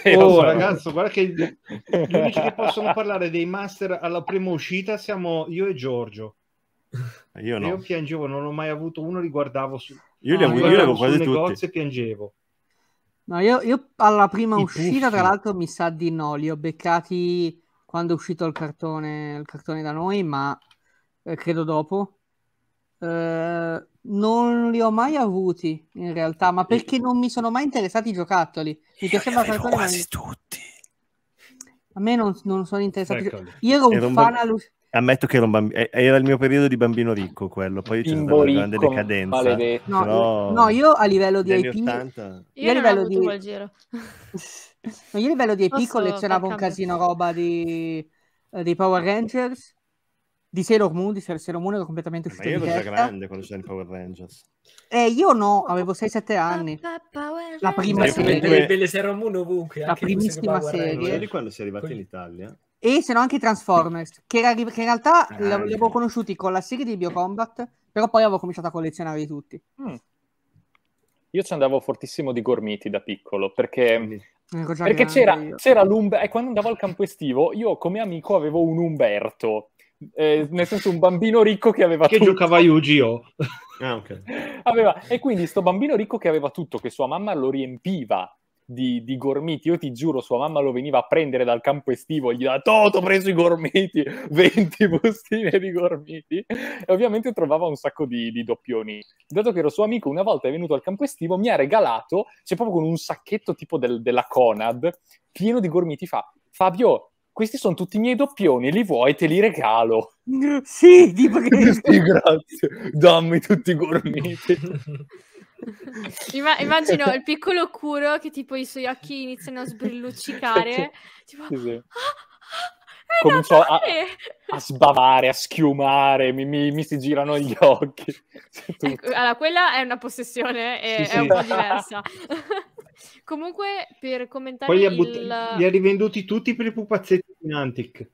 Eh, oh, ragazzo, guarda che gli unici che possono parlare dei master alla prima uscita siamo io e Giorgio. Io no. Io piangevo, non ho mai avuto uno, li guardavo su... Io li avevo, ah, io li avevo quasi tutti. e piangevo. No, io, io alla prima I uscita, puffi. tra l'altro, mi sa di no, li ho beccati quando è uscito il cartone, il cartone da noi, ma eh, credo dopo. Ehm, non li ho mai avuti in realtà, ma perché non mi sono mai interessati i giocattoli. Mi piaceva quasi ma... tutti. A me non, non sono interessati. Eccoli. Io ero un fan un ammetto che bamb... era, il mio periodo di bambino ricco quello poi c'è stata una grande decadenza no, però... no, io a livello di IP 80... io, a livello di... no, io a livello di IP collezionavo un casino roba di... Eh, dei Power Rangers di Sailor Moon, di Sailor Moon ero completamente uscito. Ma io ero già grande quando c'era il Power Rangers. Eh, io no, avevo 6-7 anni. La prima serie. Delle Sailor Moon ovunque. La primissima serie. di quando sei arrivato in Italia? E se no anche i Transformers, che, era, che in realtà ah, li avevo conosciuti con la serie di Biocombat, però poi avevo cominciato a collezionarli tutti. Mm. Io ci andavo fortissimo di gormiti da piccolo, perché... Perché c'era, io. c'era l'Umberto, e eh, quando andavo al campo estivo, io come amico avevo un Umberto, eh, nel senso un bambino ricco che aveva che tutto. giocava a Yu-Gi-Oh! ah, okay. aveva... E quindi sto bambino ricco che aveva tutto, che sua mamma lo riempiva di, di, gormiti. Io ti giuro, sua mamma lo veniva a prendere dal campo estivo e gli dava Toto, ho preso i gormiti, 20 bustine di gormiti. E ovviamente trovava un sacco di, di, doppioni. Dato che ero suo amico, una volta è venuto al campo estivo, mi ha regalato, c'è cioè proprio con un sacchetto tipo del, della Conad, pieno di gormiti, fa Fabio, questi sono tutti i miei doppioni, li vuoi, te li regalo. Sì, tipo che... sì, grazie, dammi tutti i gormiti. Ima- immagino il piccolo Curo che tipo i suoi occhi iniziano a sbrilluccicare, tipo... Sì, sì. Ah, ah, eh, comincio a, a, sbavare, a schiumare, mi, mi, mi, si girano gli occhi. Ecco, allora, quella è una possessione, è, sì, è sì. un po' diversa. Comunque, per commentare Poi li ha, but- il... li ha rivenduti tutti per i pupazzetti di Antic.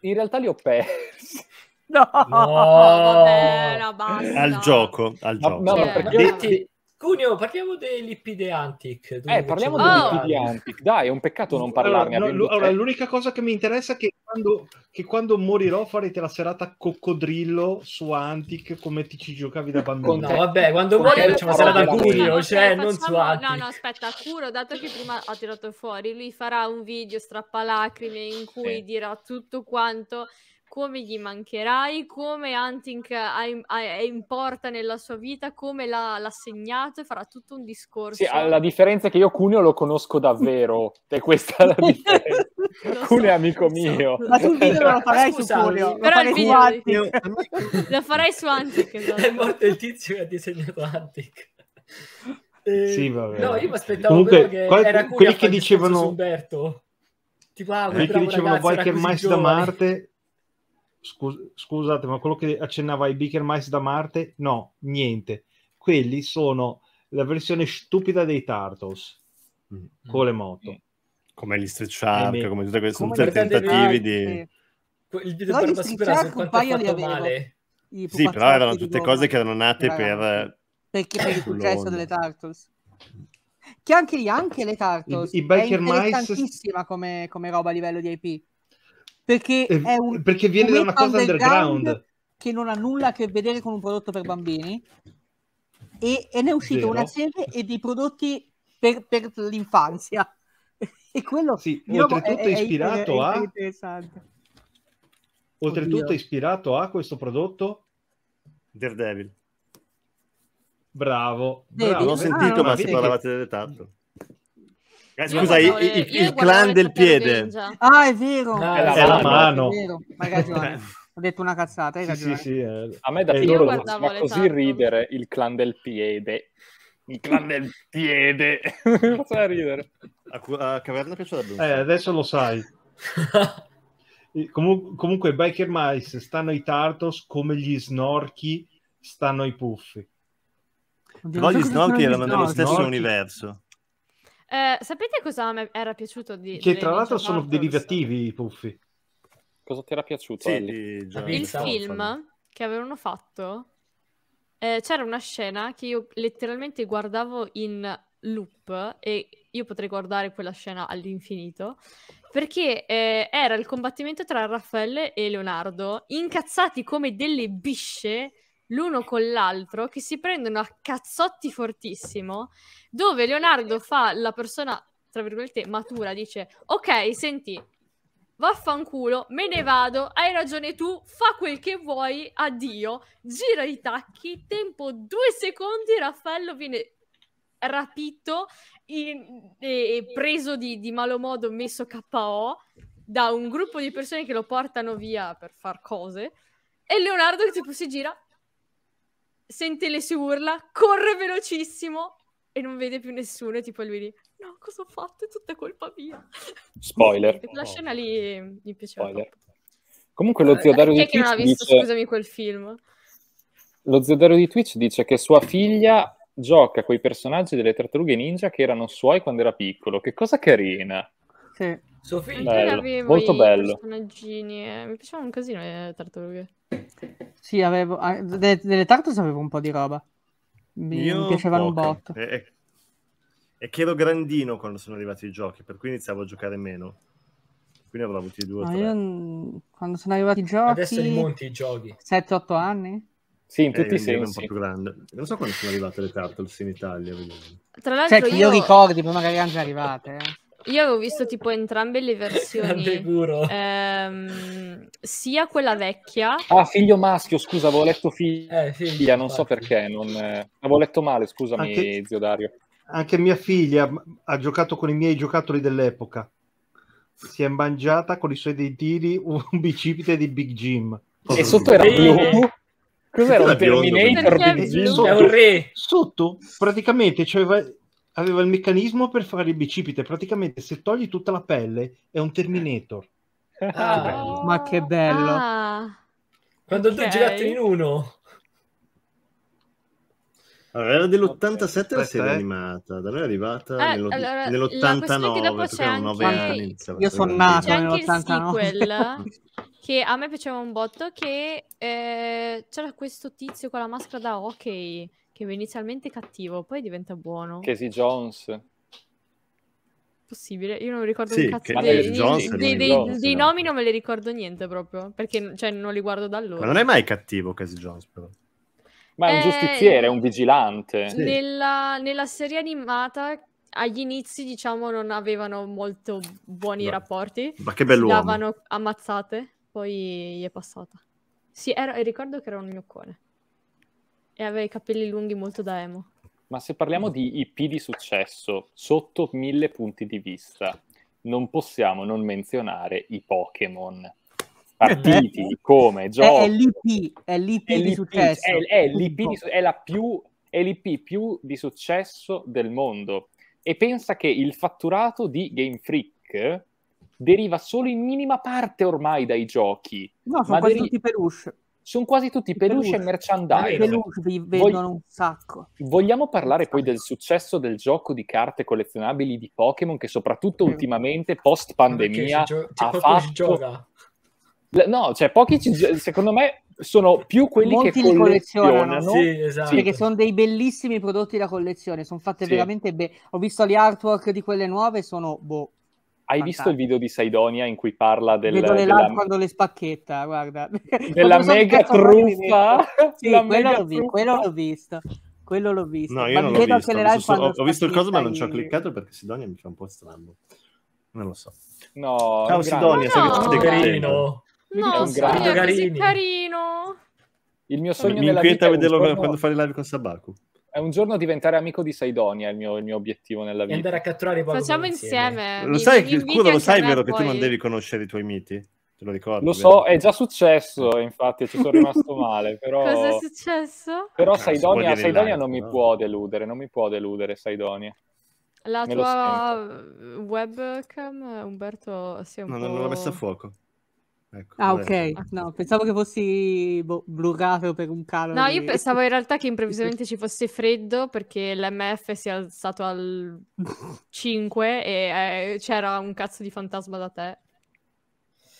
In realtà li ho persi. No, no. Vabbè, no basta. Al gioco, al gioco. No, eh, perché... detti, Cuneo, parliamo dell'IPD Antic. Eh, parliamo oh. dell'IPD Antic. Dai, è un peccato non parlarne. Allora, no, allora l'unica cosa che mi interessa è che quando, che quando, morirò farete la serata coccodrillo su Antic come ti ci giocavi da bambino. No, vabbè, quando con muoio facciamo la serata Cuneo, cioè facciamo... non su Antic. No, no, aspetta, Curo, dato che prima ha tirato fuori, lui farà un video strappalacrime in cui sì. dirà tutto quanto come gli mancherai, come Hunting eh, eh, porta nella sua vita, come l'ha, l'ha, segnato e farà tutto un discorso. Sì, la differenza è che io Cuneo lo conosco davvero, è questa la differenza. Cuneo è amico so. mio. Ma tu il video lo farai su Cuneo, però il video su lo farai su Antic. È esatto. morto il tizio che ha disegnato Antic. sì, eh, vabbè. No, io mi aspettavo Comunque, che qual- era quelli che dicevano... Tipo, ah, quelli che dicevano voi che mai da Marte scus- scusate, ma quello che accennava ai Beaker Mice da Marte, no, niente. Quelli sono la versione stupida dei Tartos mm. con le moto. Come gli Street Shark, come tutti queste sono tentativi di... di... Il video però Barba Sibera si è fatto Sì, però erano tutte cose che erano nate per... Eh, perché per il successo delle Tartos che anche, anche le Tartos I, i Baker è Mice come, come, roba a livello di IP perché, è un, perché viene da una cosa underground, che non ha nulla a che vedere con un prodotto per bambini e, e ne è uscita una serie e dei prodotti per, per l'infanzia e quello sì, oltretutto è, è, ispirato a oltretutto Oddio. ispirato a questo prodotto Daredevil bravo, bravo. Daredevil. l'ho sentito ah, ma si parlava che... delle tanto eh, scusa, io il, il clan del piede. Ninja. Ah, è vero. No, eh, è la, è la mano. È vero. Ho detto una cazzata, hai ragione. Sì, sì, sì, eh. A me da eh, loro fa così ridere il clan del piede. Il clan del piede. fa ridere. A, a Caverna piacerebbe. Eh, adesso lo sai. Comun- comunque, Biker Mice stanno i Tartos come gli snorchi stanno i puffi. Però gli snorchi erano nello stesso snorchi. universo. Eh, sapete cosa mi era piaciuto di... Che tra l'altro sono derivativi i puffi. Cosa ti era piaciuto? Sì, di... Il film che avevano fatto, eh, c'era una scena che io letteralmente guardavo in loop e io potrei guardare quella scena all'infinito perché eh, era il combattimento tra Raffaele e Leonardo incazzati come delle bisce l'uno con l'altro che si prendono a cazzotti fortissimo, dove Leonardo fa la persona, tra virgolette, matura, dice, ok, senti, vaffanculo, me ne vado, hai ragione tu, fa quel che vuoi, addio, gira i tacchi, tempo due secondi, Raffaello viene rapito e, preso di, di modo, messo KO da un gruppo di persone che lo portano via per far cose. E Leonardo tipo si gira, sente le sue urla, corre velocissimo e non vede più nessuno. E tipo lui lì, no, cosa ho fatto? È tutta colpa mia. Spoiler. La scena lì mi piaceva Spoiler. Comunque lo zio eh, Dario di Twitch che non ha visto, dice... scusami, quel film? Lo zio Dario di Twitch dice che sua figlia gioca con i personaggi delle tartarughe ninja che erano suoi quando era piccolo. Che cosa carina. Sì. Suo figlio bello, molto bello. Eh. Mi piacevano un casino le tartarughe. Sì, avevo ah, delle tartarughe avevo un po' di roba. Mi, Io mi piacevano un botto. E, e, che ero grandino quando sono arrivati i giochi, per cui iniziavo a giocare meno. Quindi avrò avuto i due no, io, quando sono arrivati i giochi... Adesso rimonti i giochi. 7-8 anni? Sì, in tutti eh, i sensi. Un po' più grande. Non so quando sono arrivate le tartles in Italia. Vediamo. Tra l'altro cioè, io... io ricordi, ma magari anche arrivate. Eh. Io avevo visto tipo entrambe le versioni. Ehm, sia quella vecchia. Ah, figlio maschio, scusa, avevo letto figlia, eh, figlia non so perché, non... Eh, avevo letto male, scusami anche, zio Dario. Anche mia figlia ha giocato con i miei giocattoli dell'epoca. Si è mangiata con i suoi dei un bicipite di Big Jim. E sotto era blu. Cos'era un Terminator Big Jim? È Sotto praticamente c'aveva cioè, aveva il meccanismo per fare il bicipite. Praticamente, se togli tutta la pelle, è un Terminator. Eh. Ah, che ma che bello! Ah, Quando okay. due girate in uno. Allora, era dell'87 okay. la serie animata, da noi è arrivata eh, nello, allora, nell'89. Anche... Io sono nato nell'89. che a me piaceva un botto, che eh, c'era questo tizio con la maschera da hockey che inizialmente cattivo, poi diventa buono. Casey Jones. Possibile, io non ricordo sì, un cazzo dei, dei, dei, Jones, dei no. nomi, non me li ricordo niente proprio, perché cioè, non li guardo da allora. Ma non è mai cattivo Casey Jones però. Ma è un eh, giustiziere, è un vigilante. Sì. Nella, nella, serie animata, agli inizi, diciamo, non avevano molto buoni no. rapporti. Ma che bello! Davano ammazzate, poi gli è passata. Sì, era, ricordo che era un gnoccone. E aveva i capelli lunghi molto da emo. Ma se parliamo di IP di successo, sotto mille punti di vista, non possiamo non menzionare i Pokémon. Partiti eh, come gioco. È, è l'IP, è l'IP, è l'IP di successo. È, è l'IP di, è, la più, è l'IP più di successo del mondo. E pensa che il fatturato di Game Freak deriva solo in minima parte ormai dai giochi. No, sono ma quasi deri- tutti peluche sono quasi tutti peluche, e merchandise. Peluche vi vendono Vog... un sacco. Vogliamo parlare poi del successo del gioco di carte collezionabili di Pokémon che soprattutto ultimamente post pandemia gio- ha fatto... Gioca. No, cioè pochi ci... secondo me sono più quelli Molti che collezionano, collezionano sì, esatto. perché sono dei bellissimi prodotti da collezione, sono fatte sì. veramente bene. Ho visto gli artwork di quelle nuove, sono boh, hai visto il video di Saidonia in cui parla del... Vedo le della... quando le spacchetta, guarda. Della mega truffa. Sì, quello, mega l'ho vi, quello, l'ho visto, quello l'ho visto. No, io ma non l'ho visto. Ho visto, ho, visto il coso ma non ci ho cliccato perché Sidonia mi fa un po' strano. Non lo so. No, Ciao Sidonia, no, so che siete carino. No, sì, carino. carino. Il mio sogno mi inquieta vederlo quando fa le live con Sabaku è un giorno diventare amico di Saidonia il mio, il mio obiettivo nella vita. E andare a catturare i Bakugan Facciamo insieme. Lo sai, mi, scusa, lo sai vero poi. che tu non devi conoscere i tuoi miti? Te lo ricordo. Lo so, vero? è già successo, infatti, ci sono rimasto male. Però... Cosa è successo? Però Cazzo, Saidonia, Saidonia non mi può deludere, non mi può deludere Saidonia. La Me tua webcam, Umberto, si è un no, po'... non l'ho messa a fuoco. Ecco, ah, ok. No, pensavo che fossi boh, blurrato per un calo. No, di... io pensavo in realtà che improvvisamente ci fosse freddo perché l'MF si è alzato al 5 e eh, c'era un cazzo di fantasma da te.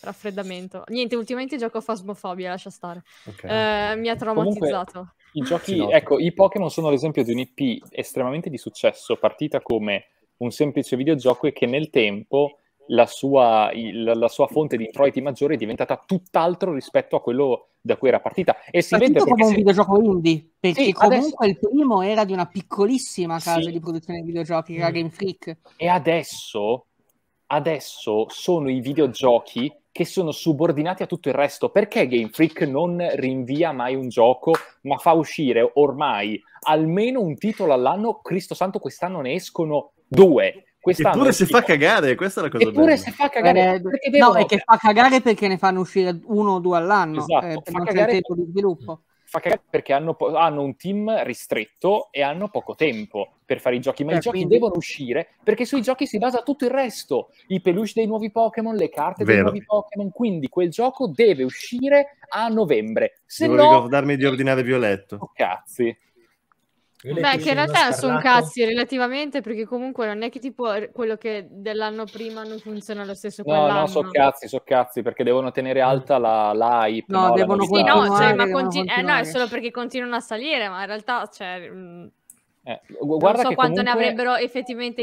Raffreddamento. Niente, ultimamente gioco a Fasmofobia, lascia stare. Okay. Eh, mi ha traumatizzato. Comunque, I giochi, no. ecco, i Pokémon sono l'esempio di un'IP estremamente di successo, partita come un semplice videogioco e che nel tempo la sua, il, la sua fonte di introiti maggiore è diventata tutt'altro rispetto a quello da cui era partita. E si vede come un si... videogioco indie, perché sì, comunque adesso... il primo era di una piccolissima casa sì. di produzione di videogiochi, era mm. Game Freak. E adesso, adesso sono i videogiochi che sono subordinati a tutto il resto. Perché Game Freak non rinvia mai un gioco, ma fa uscire ormai almeno un titolo all'anno? Cristo santo, quest'anno ne escono due Eppure si fa cagare, questa è la cosa Eppure bella. si fa cagare, eh, no, è che fa cagare perché ne fanno uscire uno o due all'anno, eh, esatto, eh, fa non tempo di sviluppo. Fa cagare perché hanno, po- hanno, un team ristretto e hanno poco tempo per fare i giochi, ma eh, i quindi... giochi devono uscire perché sui giochi si basa tutto il resto, i peluche dei nuovi Pokémon, le carte Vero. dei nuovi Pokémon, quindi quel gioco deve uscire a novembre. Se Devo no... ricordarmi di ordinare Violetto. Oh, cazzi. Beh, che in realtà sono cazzi relativamente, perché comunque non è che tipo eh, quello che dell'anno prima non funziona lo stesso. No, no, sono cazzi, so cazzi, perché devono tenere mm. alta la, la hype. No, no devono sì, no, cioè, ma continu- eh, no, è solo perché continuano a salire, ma in realtà, cioè... Mh, mm, eh, guarda non so quanto comunque... ne avrebbero effettivamente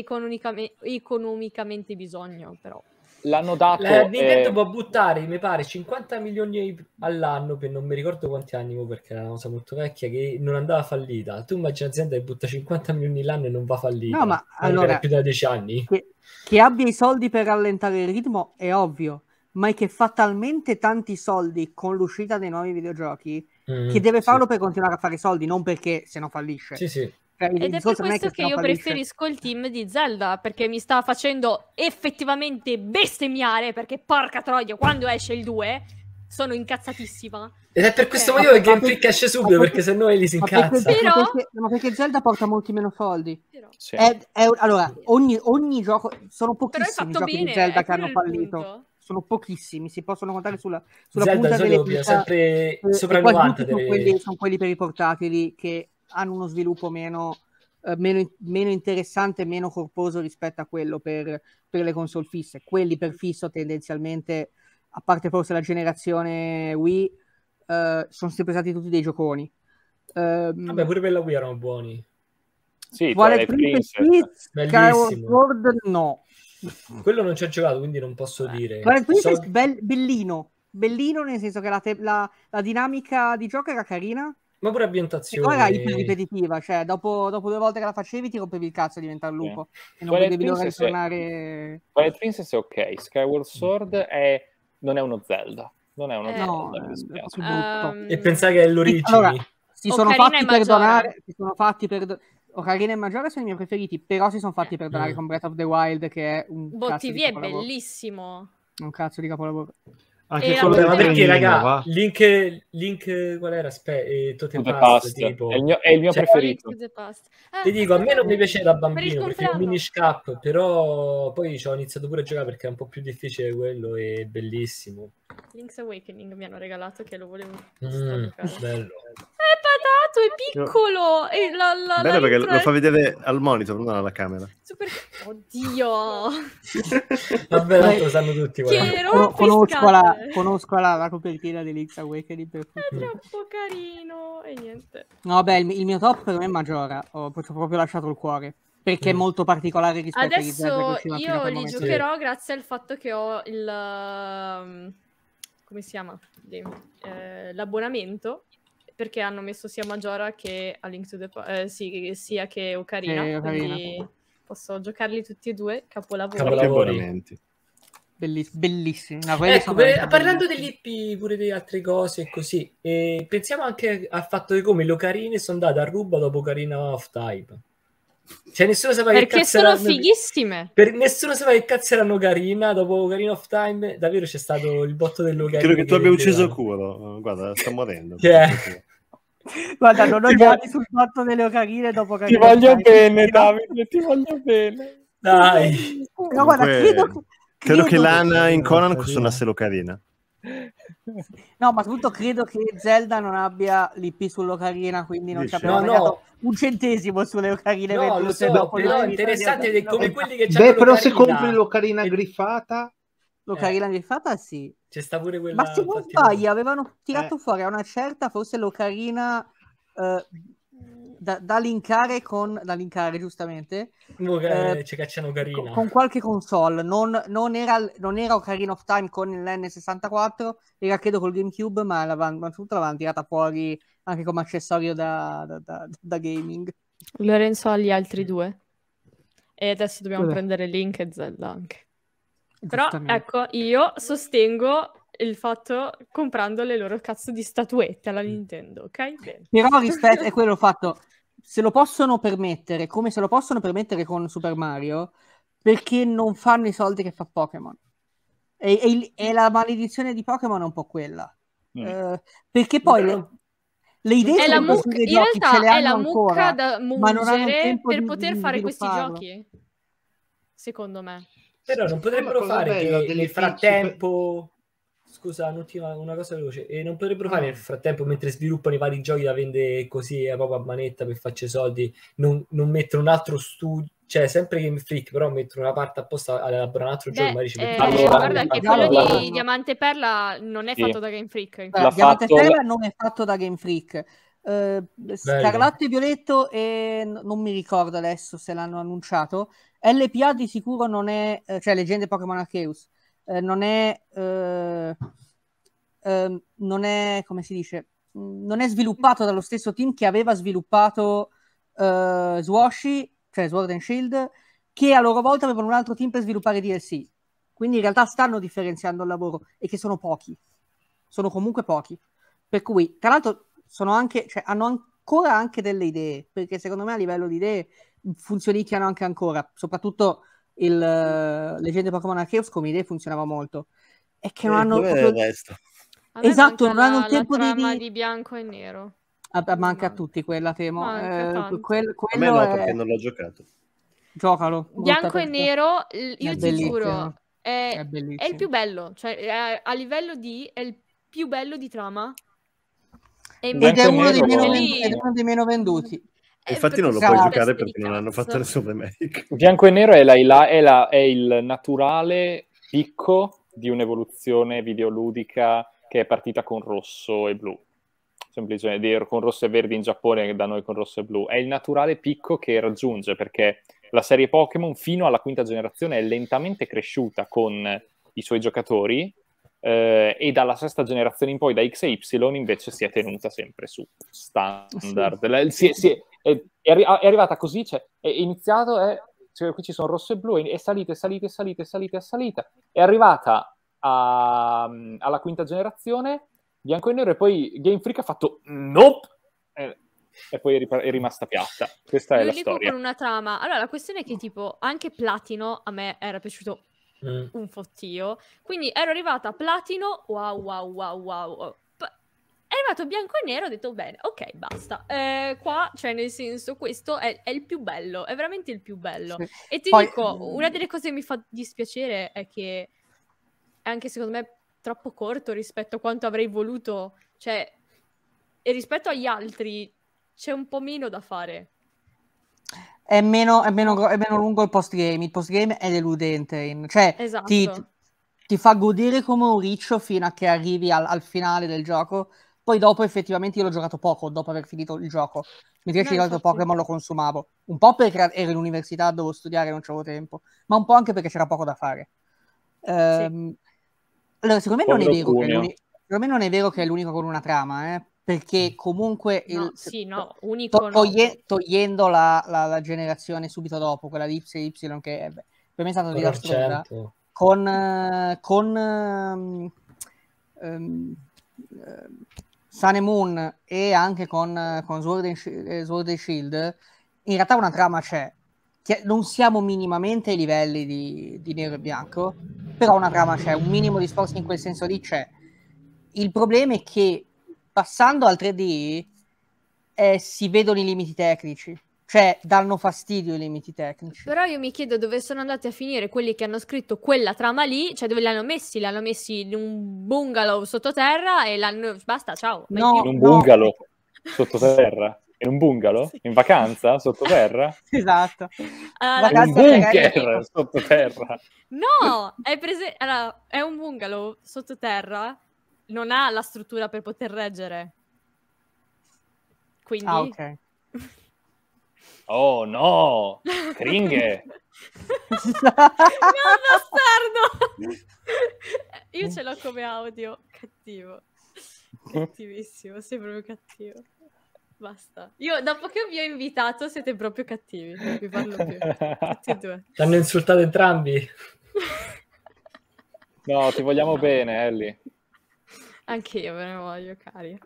economicamente bisogno, però l'hanno dato. L'avvenimento eh... può buttare, mi pare, 50 milioni all'anno per non mi ricordo quanti anni, perché era una cosa molto vecchia che non andava fallita. Tu immagini un'azienda che butta 50 milioni l'anno e non va fallita. No, ma allora, più da 10 anni. Che, che abbia i soldi per rallentare il ritmo è ovvio, ma è che fa talmente tanti soldi con l'uscita dei nuovi videogiochi mm, che deve farlo sì. per continuare a fare soldi, non perché se no fallisce. Sì, sì. Cioè, Ed è per questo che, io preferisco il team di Zelda, perché mi sta facendo effettivamente bestemmiare, perché porca troia, quando esce il 2 sono incazzatissima. Ed è per questo motivo che il gameplay esce subito, perché, sennò lì si incazza. Perché, però... perché, ma perché Zelda porta molti meno soldi. Sì. È, è, allora, ogni, ogni, gioco, sono pochissimi i giochi bene, di Zelda che hanno fallito. Punto sono pochissimi, si possono contare sulla, sulla Zelda punta delle dita. sempre eh, sopra 90 delle... Quelli, sono quelli per i portatili che hanno uno sviluppo meno, eh, meno, meno, interessante, meno corposo rispetto a quello per, per, le console fisse. Quelli per fisso tendenzialmente, a parte forse la generazione Wii, eh, sono sempre stati tutti dei gioconi. Eh, Vabbè, pure per la Wii erano buoni. Sì, Twilight Princess, Sword no. Quello non ci ha giocato, quindi non posso eh, dire. Twilight so... bellino, bellino nel senso che la, te- la, la dinamica di gioco era carina, ma pure ambientazione. Poi era ripetitiva, cioè dopo, dopo, due volte che la facevi ti rompevi il cazzo e diventa il lupo. Yeah. E non Twilight potevi Princess ritornare... È... Twilight Princess è ok, Skyward mm. Sword è... non è uno Zelda. Non è uno eh, Zelda, no, um... E pensare che è l'origine. Allora, si oh, sono, fatti perdonare, si sono fatti perdonare... Ocarina oh, e Maggiore sono i miei preferiti, però si sono fatti eh. perdonare con Breath of the Wild che è un... Boh, TV è bellissimo. Un cazzo di capolavoro. Anche eh, quello vabbè, perché, raga, link, link, qual era? Spe- eh, Totem Pass, tipo. È il mio, è il mio cioè, preferito. Eh, Ti dico, a me non mi piaceva da bambino, per perché il Minish Cup, però poi ci ho iniziato pure a giocare perché è un po' più difficile quello e bellissimo. Link's Awakening mi hanno regalato che lo volevo mm, È patato, è piccolo! È la, la, bello la perché intro... lo fa vedere al monitor, non alla camera. Super... Oddio! Vabbè, lo sanno tutti. Che conosco la conosco la, copertina di Link's Awakening per È troppo carino e niente. No, beh, il, il mio top per me è Maggiora, ho, proprio lasciato il cuore. Perché è mm. molto particolare rispetto Adesso a Adesso io li momento. giocherò sì. grazie al fatto che ho il... Um, come si chiama? Eh, l'abbonamento perché hanno messo sia Majora che A Link to the pa- eh, sì, sia che Ocarina, eh, Ocarina. quindi posso giocarli tutti e due, capolavori. Capolavori. Belliss- bellissimi. No, ecco, per, parlando degli IP pure di altre cose così, e pensiamo anche al fatto che come le ocarine sono andate a ruba dopo Carina of Time. Cioè, nessuno sapeva Perché che cazzo sono erano... fighissime. Per... Nessuno sapeva che cazzo erano Carina dopo Ocarina of Time. Davvero c'è stato il botto dell'Ocarina. Credo che, che tu abbia ucciso il culo. Guarda, sta morendo. Yeah. Guarda, non ho dati sul fatto delle Ocarine dopo Ocarina Ti voglio bene, Davide, ti voglio bene. Dai. No, guarda, Dunque... chiedo, Credo che Lana in Conan suonasse l'ocarina. No, ma soprattutto credo che Zelda non abbia l'IP sull'ocarina, quindi non ci abbiamo no, no. un centesimo sulle ocarine. No, lo so, dopo però interessante è come quelli che Beh, però se compri l'ocarina e... griffata... L'ocarina eh. griffata sì. C'è sta pure quella... Ma se non sbaglio, avevano tirato eh. fuori a una certa, forse l'ocarina... Eh, da, da, linkare con da linkare giustamente Uga, eh, eh ci cacciano carino con, qualche console non, non, era, non era Ocarina of Time con l'N64 era credo col Gamecube ma l'avevano, tutta l'avevano tirata fuori anche come accessorio da, da, da, da gaming Lorenzo ha gli altri due e adesso dobbiamo Vabbè. prendere Link e Zelda anche però ecco io sostengo il fatto comprando le loro cazzo di statuette alla mm. Nintendo, ok? Bene. Però rispetto è quello fatto, se lo possono permettere, come se lo possono permettere con Super Mario, perché non fanno i soldi che fa Pokémon? E, e, e, la maledizione di Pokémon è un po' quella. Mm. Uh, perché poi le, le, idee sono la muc- in giochi, realtà è la mucca ancora, da mungere per di, poter di, fare questi giochi, secondo me. Però non potrebbero fare che nel frattempo Scusa, un'ultima una cosa veloce. E non potrebbero fare nel frattempo, mentre sviluppano i vari giochi da vendere così a eh, proprio a manetta per farci soldi, non, non mettere un altro studio, cioè sempre Game Freak, però mettere una parte apposta ad elaborare un altro Beh, gioco. Eh, cioè, allora, guarda anche quello di Diamante Perla non è sì. fatto da Game Freak. Guarda, Diamante fatto... Perla non è fatto da Game Freak. Uh, Scarlatto e Violetto e non mi ricordo adesso se l'hanno annunciato LPA di sicuro non è eh, cioè Leggende Pokémon Arceus eh, non è, eh, eh, non è, come si dice, non è sviluppato dallo stesso team che aveva sviluppato eh, Swashi, cioè Sword and Shield, che a loro volta avevano un altro team per sviluppare DLC. Quindi in realtà stanno differenziando il lavoro e che sono pochi, sono comunque pochi. Per cui, tra l'altro, sono anche, cioè, hanno ancora anche delle idee, perché secondo me a livello di idee funzionicchiano anche ancora, soprattutto il uh, Leggende Pokémon Arceus come idea funzionava molto. È che non eh, hanno... Proprio... Esatto, non la, hanno il tempo di... di bianco e nero. Vabbè, ah, manca a tutti quella, temo. Manca eh, quel, quello no, è... perché non l'ho giocato. Giocalo. Bianco e tutto. nero, io è ti giuro, è, è, è, il più bello. Cioè, è, a livello di... è il più bello di trama. Ed è uno, dei meno, venduti. Eh, Infatti non lo puoi giocare perché non hanno fatto nessun remake. Bianco e nero è, la, è, la, è il naturale picco di un'evoluzione videoludica che è partita con rosso e blu. Semplicemente con rosso e verde in Giappone, da noi con rosso e blu. È il naturale picco che raggiunge perché la serie Pokémon fino alla quinta generazione è lentamente cresciuta con i suoi giocatori eh, e dalla sesta generazione in poi, da X e Y, invece si è tenuta sempre su ah, standard. Sì. si, si, è, è, arrivata così, cioè, è iniziato, è, cioè, qui ci sono rosso e blu, è, è salita, è salita, è salita, è salita, è salita. È arrivata a, alla quinta generazione, bianco e nero, e poi Game Freak ha fatto nope! Eh, e poi è, ripar- è, rimasta piatta. Questa è Io la storia. con una trama. Allora, la questione è che, tipo, anche Platino a me era piaciuto mm. un fottio. Quindi ero arrivata a platino, wow, wow, wow, wow. Oh. È arrivato bianco e nero, ho detto bene, ok, basta. Eh, qua, cioè, nel senso, questo è, è, il più bello, è veramente il più bello. Sì. E ti Poi... dico, mm. una delle cose che mi fa dispiacere è che è anche secondo me troppo corto rispetto a quanto avrei voluto, cioè, e rispetto agli altri c'è un po' meno da fare è meno, è meno, è meno lungo il post game. Il post game è deludente, in, cioè esatto. ti, ti, fa godere come un riccio fino a che arrivi al, al, finale del gioco. Poi dopo effettivamente io l'ho giocato poco dopo aver finito il gioco. Mi dice che no, l'altro Pokémon lo consumavo. Un po' perché ero in università, dovevo studiare, non c'avevo tempo, ma un po' anche perché c'era poco da fare. Ehm, sì. Allora, secondo me, non è, vero, secondo me non è vero che è l'unico con una trama, eh? perché comunque no, il, sì, no, unico toglie, togliendo la, la, la, generazione subito dopo, quella di Y, y che è, eh, per me è stata disastrosa, con, eh, con um, um, Sun e Moon e anche con, con Sword, and, eh, Sword and Shield, in realtà una trama c'è. Non siamo minimamente ai livelli di, di nero e bianco, però una trama c'è, un minimo di sforzo in quel senso lì c'è. Il problema è che passando al 3D eh, si vedono i limiti tecnici. Cioè, danno fastidio i limiti tecnici. Però io mi chiedo dove sono andati a finire quelli che hanno scritto quella trama lì, cioè dove li hanno messi? li hanno messi in un bungalow sottoterra e l'hanno... Basta, ciao. No, in un bungalow no. sottoterra? In un bungalow? In vacanza? Sottoterra? esatto. Allora, ah, in un bunker sottoterra? No, è, prese... allora, è un bungalow sottoterra non ha la struttura per poter reggere. Quindi... Ah, ok. Oh no! Cringhe! no, bastardo! Io ce l'ho come audio. Cattivo. Cattivissimo, sei proprio cattivo. Basta. Io, dopo che vi ho invitato, siete proprio cattivi. Non vi parlo più. Tutti e due. Ti hanno insultato entrambi. no, ti vogliamo bene, Ellie. Anche io me ne voglio, cari.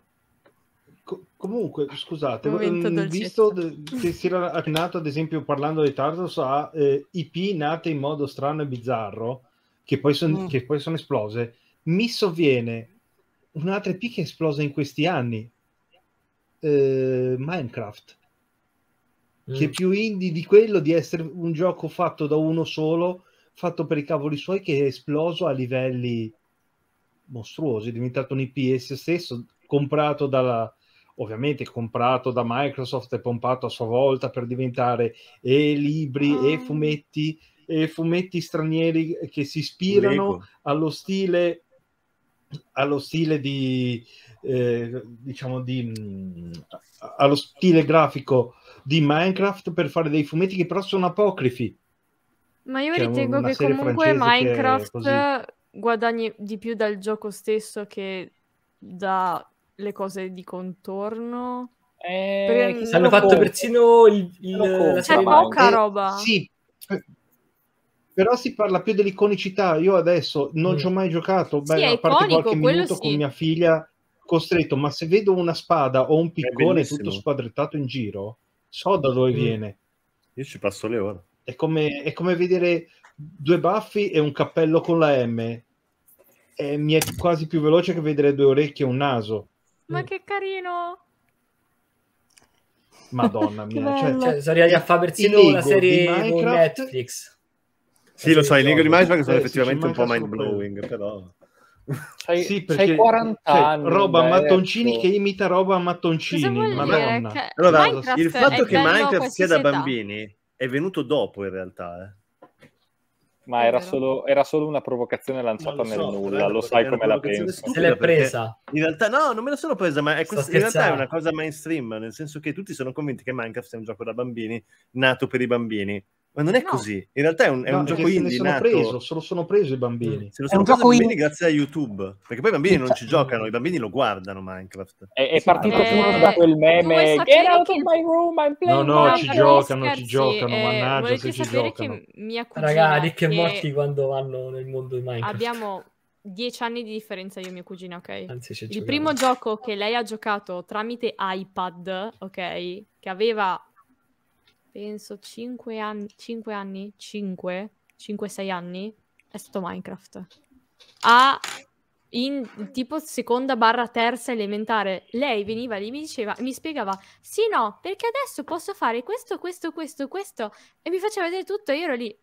Co- comunque, scusate, mh, mm, visto de- che si era nato ad esempio, parlando di Tarsus, a eh, IP nate in modo strano e bizzarro, che poi, son- mm. che poi sono esplose, mi sovviene un'altra IP che è esplosa in questi anni, eh, Minecraft, mm. che è più indie di quello di essere un gioco fatto da uno solo, fatto per i cavoli suoi, che è esploso a livelli mostruoso, è diventato un IP IPS stesso, comprato dalla, ovviamente comprato da Microsoft e pompato a sua volta per diventare e libri e ah. fumetti e fumetti stranieri che si ispirano allo stile, allo stile di eh, diciamo di mm, allo stile grafico di Minecraft per fare dei fumetti che però sono apocrifi ma io cioè, ritengo che comunque Minecraft guadagni di più dal gioco stesso che dalle cose di contorno. Eh, Perché hanno fatto persino il, il c'è poca roba. Eh, sì. Però si parla più dell'iconicità. Io adesso non mm. ci ho mai giocato, sì, beh, a parte iconico, qualche minuto sì. con mia figlia costretto, ma se vedo una spada o un piccone tutto squadrettato in giro, so da dove mm. viene. Io ci passo le ore. È come, è come vedere due baffi e un cappello con la M. E mi è quasi più veloce che vedere due orecchie e un naso. Ma mm. che carino! Madonna mia, cioè, cioè, sono a fare persino serie di Netflix. Sì, lo so, i Lego di Minecraft sono eh, effettivamente un po' mind blowing, però. C'hai, sì, perché, 40 cioè, anni, roba a mattoncini che imita roba a mattoncini. Cioè, allora, il fatto che Minecraft sia da bambini è venuto dopo in realtà. Eh ma era solo, era solo, una provocazione lanciata so, nel nulla, eh, lo sai come la penso. Se l'è presa. In realtà no, non me la sono presa, ma è questa, in realtà è una cosa mainstream, nel senso che tutti sono convinti che Minecraft sia un gioco da bambini, nato per i bambini. Ma non è no. così, in realtà è un, è no, un gioco indie sono nato. Preso, se lo sono preso i bambini. Se lo sono preso i bambini in... grazie a YouTube, perché poi i bambini non ci esatto. giocano, i bambini lo guardano Minecraft. È, è esatto. partito eh, da quel meme Get out che... of my room, I'm playing No, no, no ci giocano, scherzi. ci giocano, eh, mannaggia se ci giocano. Che mia Raga, Rick e Morty quando vanno nel mondo di Minecraft. Abbiamo dieci anni di differenza io e mia cugina, ok? Anzi, il primo gioco che lei ha giocato tramite iPad, ok? Che aveva penso 5 anni, 5 anni, 5, 5-6 anni, è stato Minecraft. A in tipo seconda barra terza elementare, lei veniva lì mi diceva, mi spiegava, sì no, perché adesso posso fare questo, questo, questo, questo, e mi faceva vedere tutto, e io ero lì.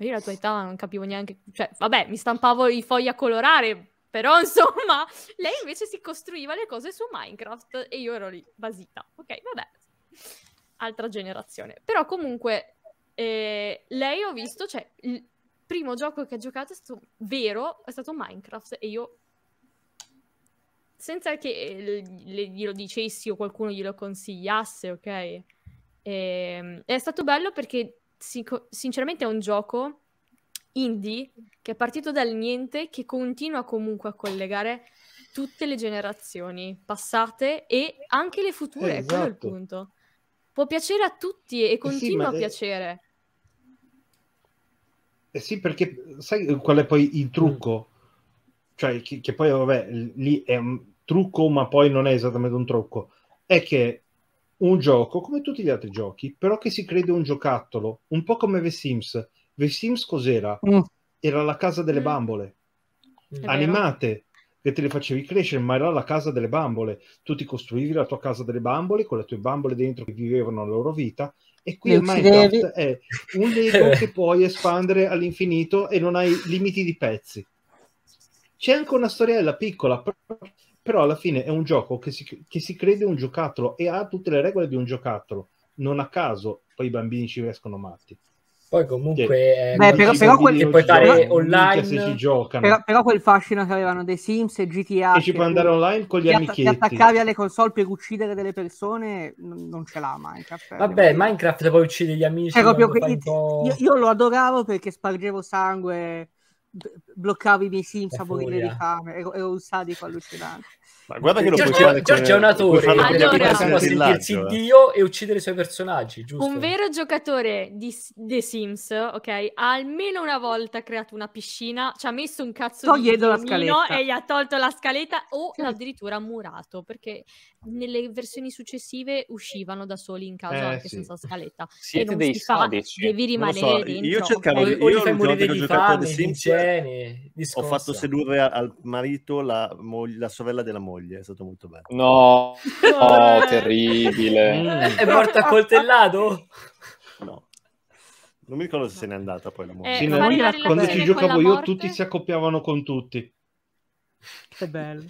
Io la tua età non capivo neanche, cioè, vabbè, mi stampavo i fogli a colorare, però insomma, lei invece si costruiva le cose su Minecraft e io ero lì, basita. Ok, vabbè, altra generazione. Però comunque eh, lei ho visto, cioè il primo gioco che ha giocato è stato vero, è stato Minecraft e io senza che eh, le, glielo dicessi o qualcuno glielo consigliasse, ok? E, ehm, è stato bello perché sic- sinceramente è un gioco indie che è partito dal niente, che continua comunque a collegare tutte le generazioni passate e anche le future, esatto. quello è il punto può piacere a tutti e continua eh sì, a piacere. Eh sì, perché sai qual è poi il trucco? Mm. Cioè, che, che poi, vabbè, lì è un trucco, ma poi non è esattamente un trucco. È che un gioco, come tutti gli altri giochi, però che si crede un giocattolo, un po' come The Sims. The Sims cos'era? Mm. Era la casa delle mm. bambole, mm. animate, che te le facevi crescere, ma era la casa delle bambole. Tu ti costruivi la tua casa delle bambole con le tue bambole dentro che vivevano la loro vita e qui il Minecraft è un Lego che puoi espandere all'infinito e non hai limiti di pezzi. C'è anche una storiella piccola, però alla fine è un gioco che si, che si crede un giocattolo e ha tutte le regole di un giocattolo. Non a caso poi i bambini ci riescono matti. Poi comunque eh, Beh, però, però quel, puoi fare online. Se ci giocano. Però, però, quel fascino che avevano dei Sims e GTA. E ci puoi andare online con gli amici Ti attaccavi alle console per uccidere delle persone, non ce l'ha Minecraft. Eh, Vabbè, Minecraft poi uccide gli amici. Cioè, proprio, io, io, lo adoravo perché spargevo sangue, bloccavo i miei Sims a morire di fame, ero, ero un sadico allucinante. Ma guarda che lo Giorgio, puoi fare Giorgio come... è un autore allora, che può sentirsi eh. Dio e uccidere i suoi personaggi, giusto? Un vero giocatore di The Sims, ok, ha almeno una volta creato una piscina, ci ha messo un cazzo Togliendo di la scaletta. e gli ha tolto la scaletta o l'ha addirittura murato, perché nelle versioni successive uscivano da soli in casa eh, anche sì. senza scaletta. Siete dei si sadici. Fa, devi rimanere so, dentro. Io cercavo di io fai morire di fame, Simpsons, ho fatto sedurre al marito la, moglie, la, sorella della moglie, è stato molto bello. No, no oh, terribile. Mm. È morta coltellato? No. Non mi ricordo se se n'è andata poi la moglie. Eh, la quando ci giocavo io tutti si accoppiavano con tutti. Che bello.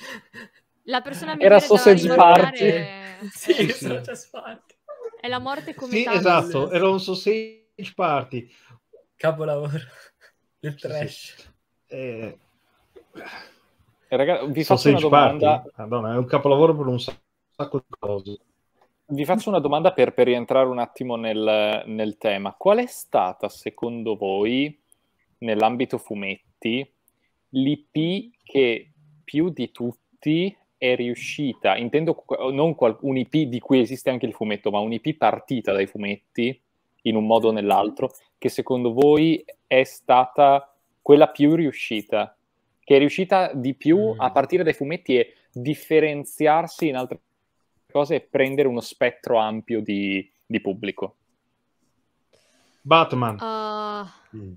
La persona migliore Era sausage party. È... Sì, sì. sausage party. È la morte come Sì, Thanos. esatto, era un sausage party. Capolavoro. Il trash. Sì, eh... eh Ragazzi, vi faccio una domanda. Madonna, ah, è un capolavoro per un sacco di cose. Vi faccio una domanda per, per rientrare un attimo nel, nel tema. Qual è stata, secondo voi, nell'ambito fumetti, l'IP che più di tutti è riuscita, intendo non qual- un IP di cui esiste anche il fumetto, ma un IP partita dai fumetti, in un modo o nell'altro, che secondo voi è stata quella più riuscita? Che è riuscita di più mm. a partire dai fumetti e differenziarsi in altre cose e prendere uno spettro ampio di, di pubblico? Batman. Uh... Mm.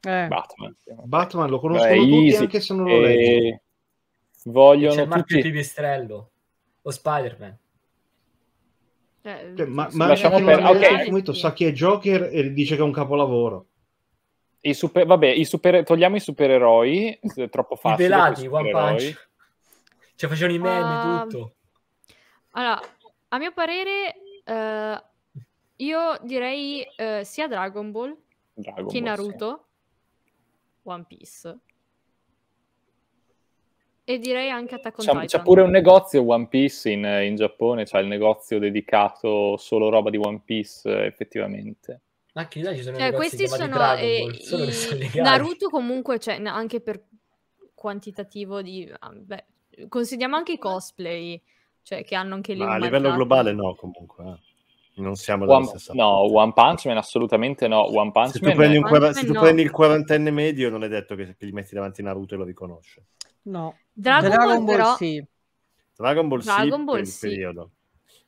Eh. Batman. Batman. lo conoscono Beh, tutti easy. anche se non lo eh, leggo vogliono c'è Marco Pipistrello o Spider-Man. cioè, cioè ma, ma lasciamo per... okay. Momento, sa chi è Joker e dice che è un capolavoro. I super... Vabbè, i super... togliamo i supereroi, è troppo facile. I pelati, One Punch. Cioè facevano i meme, uh, tutto. Allora, a mio parere, uh, io direi uh, sia Dragon Ball Dragon che Ball, Naruto, sì. One Piece. E direi anche Attack on c'è, Titan. C'è pure un negozio One Piece in, in Giappone, c'è il negozio dedicato solo roba di One Piece, effettivamente. Anche là ci sono cioè, questi sono, eh, Ball, sono i... Naruto comunque, cioè, anche per quantitativo di... Ah, beh, consigliamo anche i cosplay, cioè che hanno anche lì... Ma a livello globale no, comunque. Eh non siamo dalla One, stessa No, parte. One Punch Man assolutamente no. One Punch se tu, Man prendi, è... un, se tu no. prendi il quarantenne medio non è detto che, che, gli metti davanti Naruto e lo riconosce. No. Dragon, Dragon Ball, Ball sì. Dragon Ball, Dragon Ball per sì. periodo.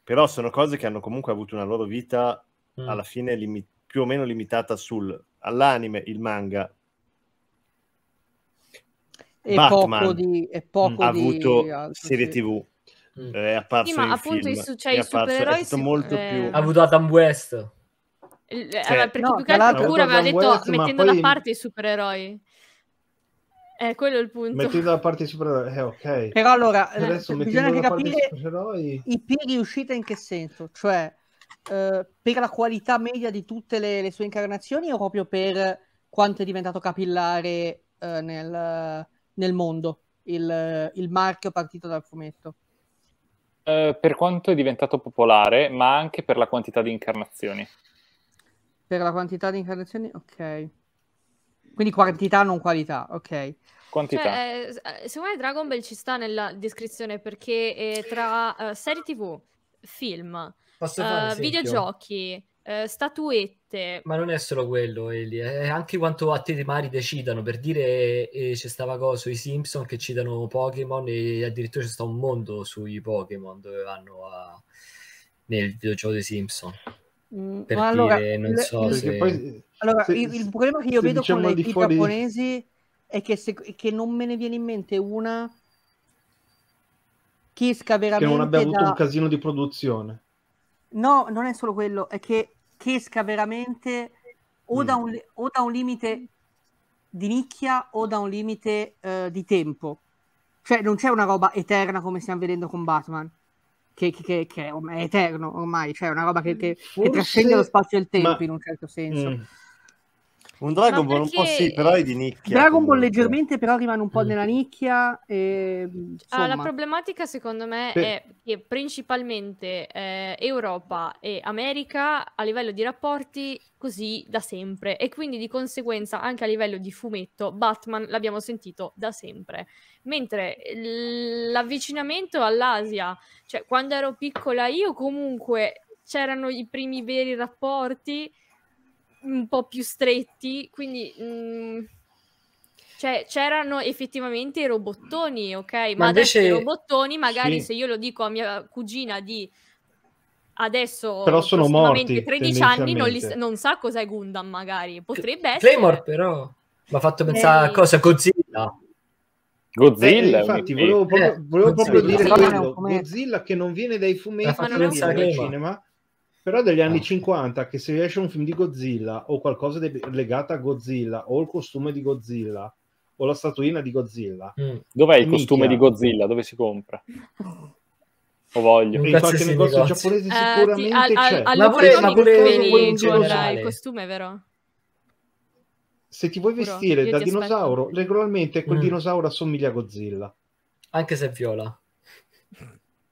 Però sono cose che hanno comunque avuto una loro vita mm. alla fine limi- più o meno limitata sul, all'anime, il manga. E Batman poco di... E poco ha avuto altro, ah, serie tv Mm. È apparso sì, ma appunto film, cioè, i, cioè, i supereroi si... molto eh... più... ha avuto Adam West. cioè, eh, allora, perché no, più che altro pure aveva detto West, mettendo da parte i supereroi. Eh, quello il punto. Mettendo da parte i supereroi, eh, ok. Però allora, Adesso eh, bisogna che capire supereroi... i pieghi uscita in che senso, cioè eh, per la qualità media di tutte le, le, sue incarnazioni o proprio per quanto è diventato capillare eh, nel, nel, mondo il, il marchio partito dal fumetto? Eh, per quanto è diventato popolare, ma anche per la quantità di incarnazioni. Per la quantità di incarnazioni? Ok. Quindi quantità, non qualità, ok. Quantità. Cioè, eh, eh secondo me Dragon Ball ci sta nella descrizione perché tra eh, serie tv, film, uh, videogiochi, eh, statuette. Ma non è solo quello, Eli, è anche quanto a te i mari decidano. Per dire, eh, c'è stava cosa, sui Simpson che citano Pokémon e addirittura c'è stato un mondo sui Pokémon dove vanno a... nel videogioco dei Simpson. Mm, per allora, dire, non so il, se... Poi, allora, se, il, il, problema che io vedo diciamo con le IP fuori... giapponesi è che, se, che non me ne viene in mente una che esca veramente che non abbia avuto da... un casino di produzione No, non è solo quello, è che, che esca veramente o, mm. da un, o, da un, limite di nicchia o da un limite eh, di tempo. Cioè non c'è una roba eterna come stiamo vedendo con Batman. Che, che, che è, è eterno ormai, cioè una roba che, Forse... trascende lo spazio e il tempo Ma... in un certo senso. Mm. Un Dragon Ball un po' sì, però è di nicchia. Dragon Ball leggermente però rimane un po' mm. nella nicchia. E, ah, la problematica secondo me sì. è che principalmente eh, Europa e America a livello di rapporti così da sempre e quindi di conseguenza anche a livello di fumetto Batman l'abbiamo sentito da sempre. Mentre l'avvicinamento all'Asia, cioè quando ero piccola io comunque c'erano i primi veri rapporti un po' più stretti, quindi... Mh, mm, cioè, c'erano effettivamente i robottoni, ok? Ma, Ma invece... adesso i robottoni, magari sì. se io lo dico a mia cugina di adesso però sono morti 13 anni non, li, non, sa cos'è Gundam magari potrebbe essere Claymore però mi ha fatto pensare eh. a cosa Godzilla Godzilla eh, infatti volevo, proprio, eh, volevo proprio, dire Godzilla, Godzilla che non viene dai fumetti ma non viene dal cinema però degli anni ah. 50 che se esce un film di Godzilla o qualcosa de- legato a Godzilla o il costume di Godzilla o la statuina di Godzilla. Mm. Dov'è il costume di Godzilla? Dove si compra? Lo voglio. In qualche negozio giapponese eh, sicuramente al, al, al, ma pure, il costume, vero? Se ti vuoi vestire Puro, da dinosauro, aspetto. regolarmente quel mm. dinosauro assomiglia a Godzilla. Anche se viola.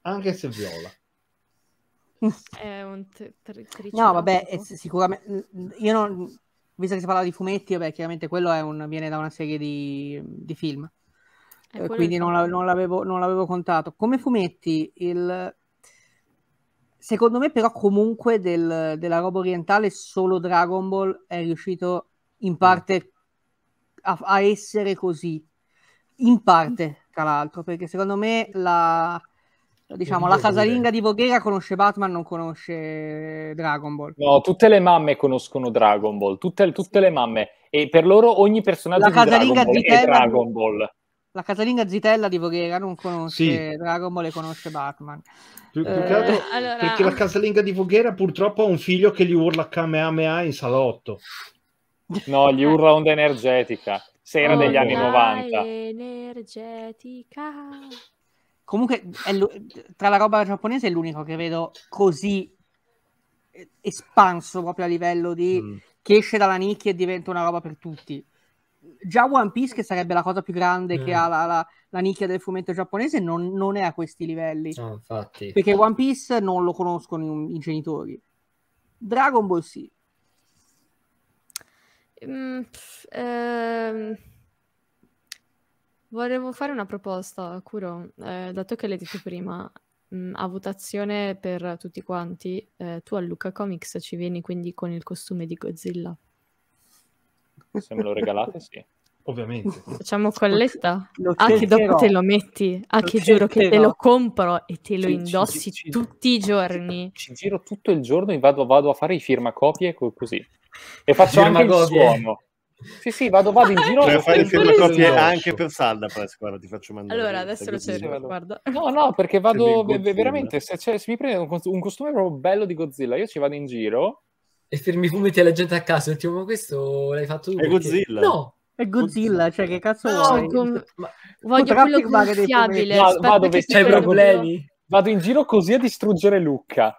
Anche se viola. È un t- t- no, vabbè, è sicuramente io non visto che si parla di fumetti, vabbè, chiaramente quello un, viene da una serie di, di film. Eh, eh quindi non, la, non, l'avevo, non, l'avevo, contato. Come fumetti, il... secondo me però comunque del, della roba orientale solo Dragon Ball è riuscito in mm. parte a, a essere così. In parte, tra l'altro, perché secondo me la Diciamo, la casalinga di Voghera conosce Batman, non conosce Dragon Ball. No, tutte le mamme conoscono Dragon Ball, tutte, tutte le mamme. E per loro ogni personaggio la di Dragon Ball è Dragon Ball. La casalinga Zitella di Voghera non conosce sì. Dragon Ball e conosce Batman. Più, più eh, altro, allora... Perché la ah. casalinga di Voghera purtroppo ha un figlio che gli urla Kamehameha in salotto. No, gli urla onda energetica. Sera oh, degli anni 90. energetica. Comunque, l- tra la roba giapponese è l'unico che vedo così eh, espanso proprio a livello di mm. che esce dalla nicchia e diventa una roba per tutti. Già One Piece, che sarebbe la cosa più grande mm. che ha la, la, la, nicchia del fumetto giapponese, non, non è a questi livelli. Oh, infatti. Perché One Piece non lo conoscono i, i genitori. Dragon Ball sì. Mm, pff, ehm Volevo fare una proposta, Curo, eh, dato che l'hai detto prima, mh, mm, a votazione per tutti quanti, eh, tu a Luca Comics ci vieni quindi con il costume di Godzilla. Se me lo regalate, sì. Ovviamente. Facciamo colletta? Lo ah, che dopo te lo metti. Ah, lo che giuro che te lo compro e te lo ci, indossi ci, tutti ci, i giorni. Ci giro tutto il giorno e vado, vado a fare i firmacopie così. E faccio firma anche il suono. Sì, sì, vado, vado in giro. Cioè, fare fotocopie anche per salda, Pres, guarda, ti faccio mandare. Allora, adesso lo cerco, guarda. No, no, perché vado veramente, se, cioè, se mi prende un, un, costume proprio bello di Godzilla, io ci vado in giro. E fermi fumetti alla gente a casa, tipo, ma questo l'hai fatto tu? È perché... Godzilla. No. È Godzilla, cioè che cazzo no, vuoi? Con... Ma... Voglio quello gonfiabile. Vado, vado, c'hai problemi? Vado in giro così a distruggere Lucca.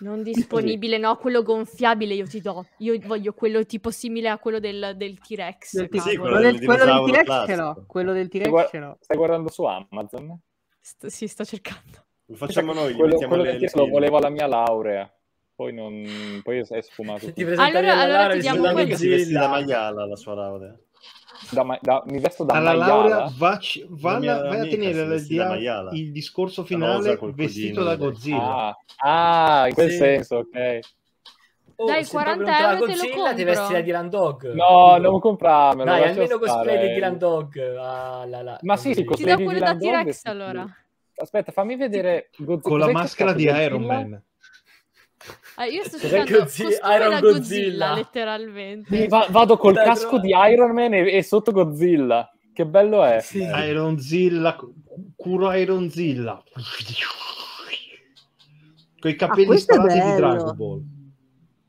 Non disponibile, no, quello gonfiabile io ti do. Io voglio quello tipo simile a quello del, del T-Rex. Sì, sì, quello, del, quello del T-Rex classico. ce l'ho. Quello del T-Rex Gua- ce l'ho. Stai guardando su Amazon? St- sì, sto cercando. Lo facciamo noi. Quello, quello del T-Rex lo volevo alla mia laurea. Poi, non... Poi è sfumato. Allora, allora ti diamo quello. Si vestì da maiala la sua laurea da, da, mi vesto da Alla maiala. Laurea va, va, la, vai a tenere la, il discorso finale vestito da Godzilla. Ah, ah in quel sì. senso, ok. Oh, Dai, 40 euro te lo compro. ti vesti da Dylan Dog. No, non comprarmelo. Dai, almeno cosplay di Dylan Dog. Ah, là, là. Ma sì, sì, cosplay Ti do quello da T-Rex allora. Aspetta, fammi vedere. Godzilla. Con la maschera di Iron Man. Allora, ah, io sto cercando Godzilla, Iron Godzilla, Godzilla letteralmente. Va- vado col Dai, casco no. di Iron Man e, e sotto Godzilla. Che bello è. Sì. Eh. Ironzilla, curo Ironzilla. Con i ah, capelli ah, sparati di Dragon Ball.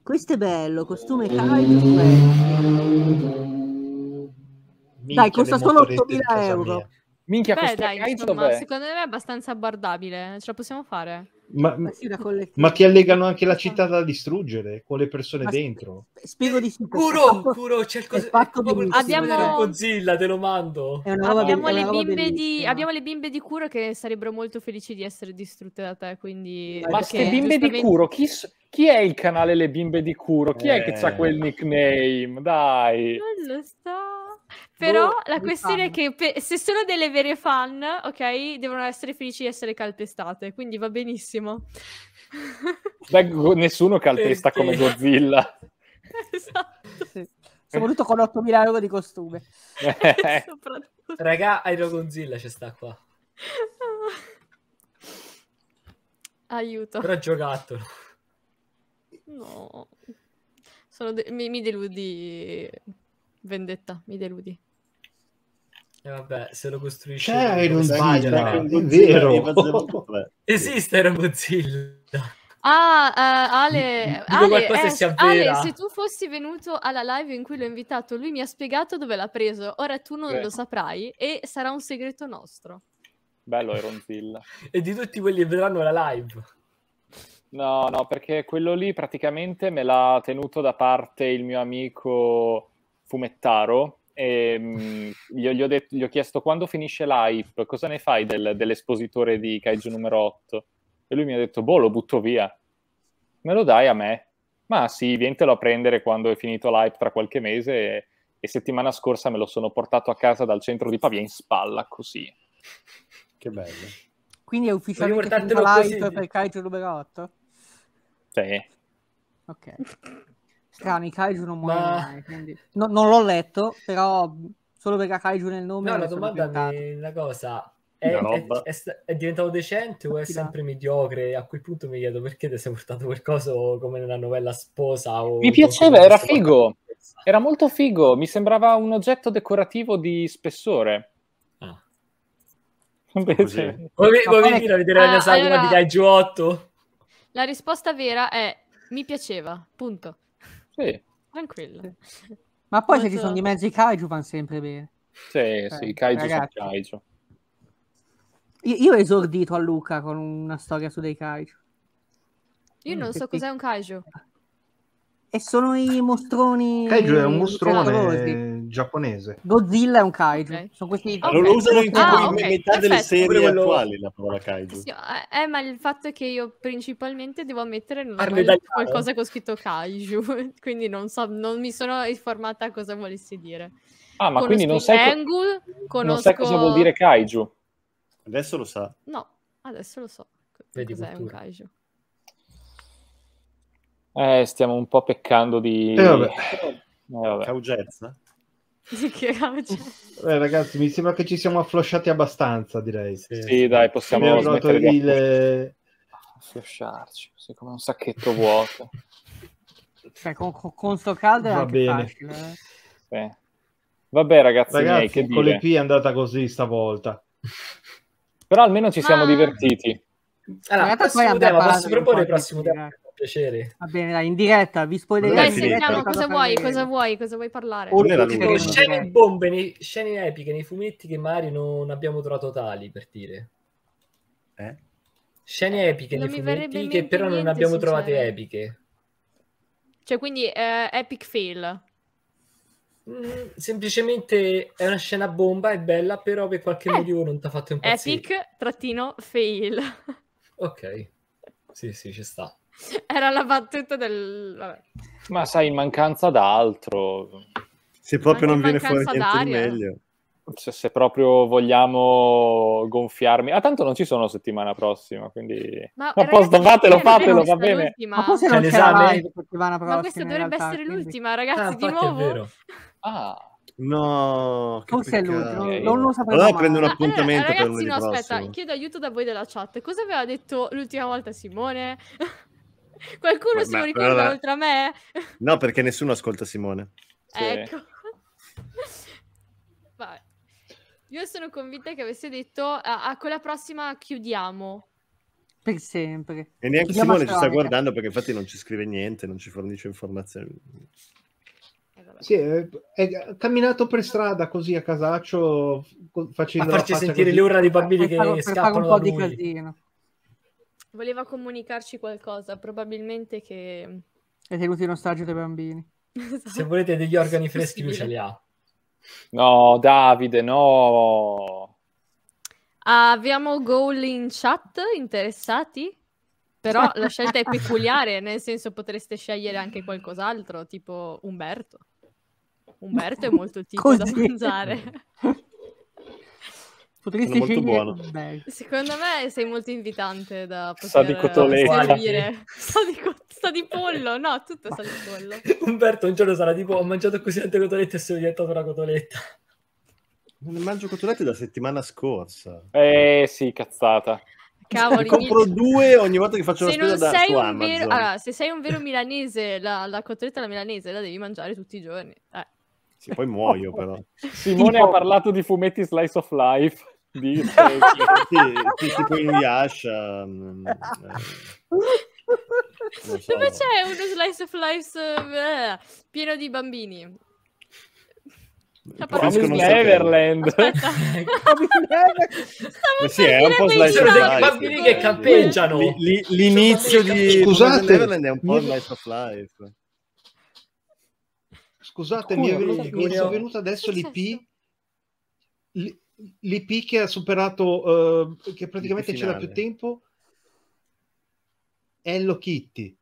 Questo è bello, costume mm. Kaito. Dai, costa solo 8000 euro. Mia. Minchia, Beh, dai, insomma, secondo me è abbastanza abbordabile, ce la possiamo fare ma, ma, ti allegano anche la città da distruggere con le persone ma dentro. Spiego di sicuro. Puro, c'è il cos- abbiamo... Godzilla, te lo mando. Abbiamo, be- le di, abbiamo, le bimbe di, Curo che sarebbero molto felici di essere distrutte da te. Quindi... Ma queste bimbe giustamente... di Curo, chi, chi, è il canale Le Bimbe di Curo? Chi eh. è che ha eh. quel nickname? Dai. Non lo so. Però boh, la questione fan. è che se sono delle vere fan, ok, devono essere felici di essere calpestate, quindi va benissimo. Beh, nessuno calpesta come Godzilla. esatto. Sì. Soprattutto con 8.000 euro di costume. Eh. Raga, Aero Godzilla ci sta qua. Aiuto. Però giocattolo. No. De mi, mi deludi vendetta, mi deludi. E vabbè, se lo costruisce C'è Iron Godzilla, vero. Esiste Iron Godzilla. Ah, uh, Ale, Ale, eh, se Ale, se tu fossi venuto alla live in cui l'ho invitato, lui mi ha spiegato dove l'ha preso. Ora tu non eh. lo saprai e sarà un segreto nostro. Bello Ironzilla. e di tutti quelli che vedranno la live. No, no, perché quello lì praticamente me l'ha tenuto da parte il mio amico Fumettaro, e, ehm, gli, ho, gli, ho detto, gli, ho chiesto quando finisce l'hype, cosa ne fai del, dell'espositore di Kaiju numero 8? E lui mi ha detto, boh, lo butto via. Me lo dai a me? Ma sì, vientelo a prendere quando è finito l'hype tra qualche mese. E, e settimana scorsa me lo sono portato a casa dal centro di Pavia in spalla, così. Che bello. Quindi è ufficialmente finito l'hype così. per Kaiju numero 8? Sì. Ok strani, Kaiju non muore Ma... mai, quindi... no, non l'ho letto, però solo perché Kaiju nel nome... No, la domanda è una cosa, è, è, è, è, diventato decente o è sempre mediocre? A quel punto mi chiedo perché ti sei portato qualcosa come nella novella sposa o... Mi piaceva, era figo, era molto figo, mi sembrava un oggetto decorativo di spessore. Invece... Ah. Vuoi, vuoi venire a vedere ah, la mia ah, sagoma allora, di Kaiju 8? La risposta vera è mi piaceva, punto. Sì. Tranquillo. Ma poi Molto... se ci sono di mezzi i kaiju vanno sempre bene. Sì, eh, sì, cioè, i kaiju ragazzi. sono kaiju. Io, ho esordito a Luca con una storia su dei kaiju. Io non so cos'è un kaiju. E sono i mostroni... Kaiju è un mostrone giapponese. Godzilla è un kaiju. Okay. Sono questi... okay. Allora, lo usano in, ah, okay. metà Perfetto. delle serie attuali la parola kaiju. Sì, eh, eh, ma il fatto è che io principalmente devo ammettere non Arme ho qualcosa con scritto kaiju, quindi non, so, non mi sono informata a cosa volessi dire. Ah, ma conosco quindi non sai, Angle, co- conosco... non sai cosa vuol dire kaiju? Adesso lo sa. No, adesso lo so. Vedi cos'è cultura. un kaiju. Eh, stiamo un po' peccando di... Eh, vabbè. Eh, vabbè. Caugezza. Beh, ragazzi, mi sembra che ci siamo afflosciati abbastanza, direi. Sì, sì dai, possiamo smettere di il... afflosciarci, sì, come un sacchetto vuoto. Cioè, con, con, sto caldo è Va bene. Facile, eh? Vabbè, ragazzi, ragazzi miei, che con dire? le P è andata così stavolta. Però almeno ci siamo ah. divertiti. Allora, prossimo tema, prossimo tema piacere. Va bene, dai, in diretta, vi spoilerò. sentiamo cosa vuoi, cosa vuoi, cosa vuoi parlare. Ora, scene bombe, nei, scene epiche nei fumetti che magari non abbiamo trovato tali, per dire. Eh? Scene epiche non nei fumetti che però non abbiamo sincero. trovate epiche. Cioè, quindi eh, epic fail. Mm, semplicemente è una scena bomba, è bella, però per qualche eh. motivo non ti ha fatto impazzire. Epic trattino fail. ok. Sì, sì, ci sta. Era la battuta del... Vabbè. Ma sai, in mancanza d'altro... Se proprio non viene fuori niente d'aria. di meglio. Se, se, proprio vogliamo gonfiarmi. Ah, tanto non ci sono settimana prossima, quindi... Ma, ma ragazzi, posto, fatelo, fatelo, va bene. L'ultima. Ma forse non c'è live settimana prossima. Ma questa dovrebbe realtà, essere quindi... l'ultima, ragazzi, ah, di nuovo. Ah... No, forse è l'ultimo, non lo sapevo. Allora prendo un appuntamento allora, ragazzi, per no, aspetta, chiedo aiuto da voi della chat. Cosa aveva detto l'ultima volta Simone? Qualcuno Vabbè, se ricorda però... oltre a me? No, perché nessuno ascolta Simone. Ecco. Sì. Ecco. Vabbè. Io sono convinta che avesse detto a, ah, a ah, quella prossima chiudiamo. Per sempre. E neanche chiudiamo Simone ci sta guardando perché infatti non ci scrive niente, non ci fornisce informazioni. Eh, sì, è, camminato per strada così a casaccio facendo a farci sentire così. le urla di bambini per che fare, scappano per fare un po' di casino Voleva comunicarci qualcosa, probabilmente che... È tenuti nostalgia dei bambini. Esatto. Se volete degli organi freschi, lui ce li ha. No, Davide, no. Abbiamo goal in chat interessati? Però la scelta è peculiare, nel senso potreste scegliere anche qualcos'altro, tipo Umberto. Umberto è molto tipo da mangiare. Potresti molto buono. Beh. Secondo me sei molto invitante da poter Sa di cotoletta. Sta di, co- sta di, pollo, no, tutto Ma... sta di pollo. Umberto un giorno sarà tipo ho mangiato così tante cotolette e sono diventato una cotoletta. Non mangio cotolette da settimana scorsa. Eh sì, cazzata. Cavoli, ne compro mi... due ogni volta che faccio se la spesa da, sei un vero... allora, se sei un vero milanese, la, la cotoletta alla milanese la devi mangiare tutti i giorni. Eh. Sì, poi muoio però. Simone tipo... ha parlato di fumetti slice of life di, tipo in Yasha. So. Dove c'è uno slice of life eh, pieno di bambini? Promiscono Neverland. Stavo sì, è un po' slice of life. bambini che campeggiano. L- l- l'inizio di Scusate, Neverland è un po' slice of life. Scusate, mi è venuto, mi è venuto adesso l'IP l'IP che ha superato, uh, che praticamente c'era più tempo, Hello Kitty.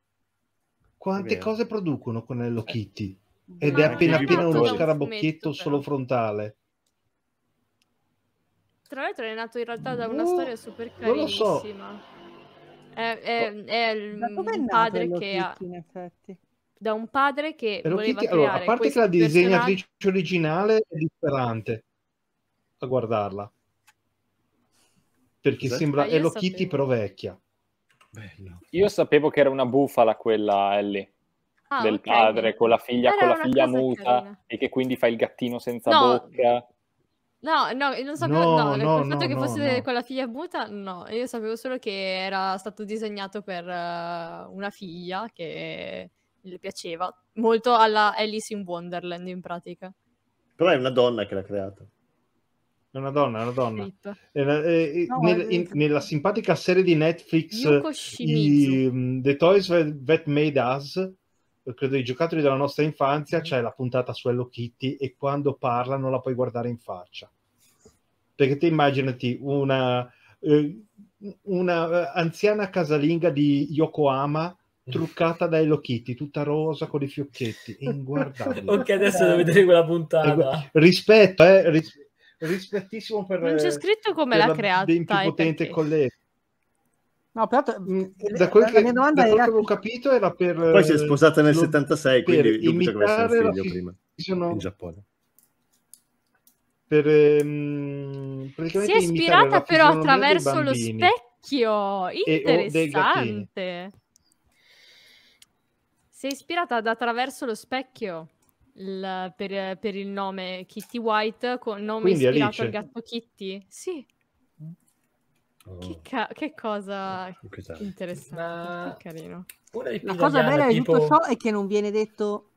Quante cose producono con Hello eh. Kitty? Ed Ma è appena appena uno scarabocchietto solo frontale. Tra l'altro è nato in realtà da una oh, storia super carinissima. So. È, è, oh. è il padre che ha... In effetti? Da un padre che Hello voleva Kitty, allora, a parte che la disegnatrice originale è disperante a guardarla. Perché Cos'è? sembra ah, Hello sapevo. Kitty però vecchia. Bello. Io sapevo che era una bufala quella Ellie. Ah, del okay. padre con la figlia, allora, con la figlia muta carina. e che quindi fa il gattino senza no. bocca. No, no, non sapevo no, no, no il fatto che fosse con la figlia muta, no, io sapevo solo che era stato disegnato per uh, una figlia che le piaceva molto alla Alice in Wonderland in pratica. Però è una donna che l'ha creata. È una donna, è una donna. È una, è, no, nel, in, nella simpatica serie di Netflix eh, i, mm, The Toys That Made Us, credo i giocattoli della nostra infanzia, mm. c'è cioè la puntata su Hello Kitty e quando parla non la puoi guardare in faccia. Perché te immaginati una, eh, una eh, anziana casalinga di Yokohama mm. truccata da Hello Kitty, tutta rosa con i fiocchetti, inguardabile. ok, adesso devo vedere quella puntata. Rispetto, eh, rispetto rispettissimo per non c'è eh, scritto come l'ha creata ben più potente collega No, peraltro, mm, eh, da quel che, mia domanda era... che avevo capito era per... Poi si è sposata nel lo, eh, 76, quindi dubito che avesse un figlio prima, sono... in Giappone. Per, ehm, si è ispirata però attraverso lo specchio, interessante. si è ispirata da attraverso lo specchio il, per, per, il nome Kitty White, con nome Quindi ispirato Alice. al gatto Kitty. Sì. Oh. Che, ca- che, cosa Incusante. interessante, Ma... La cosa bella di tipo... tutto ciò è che non viene detto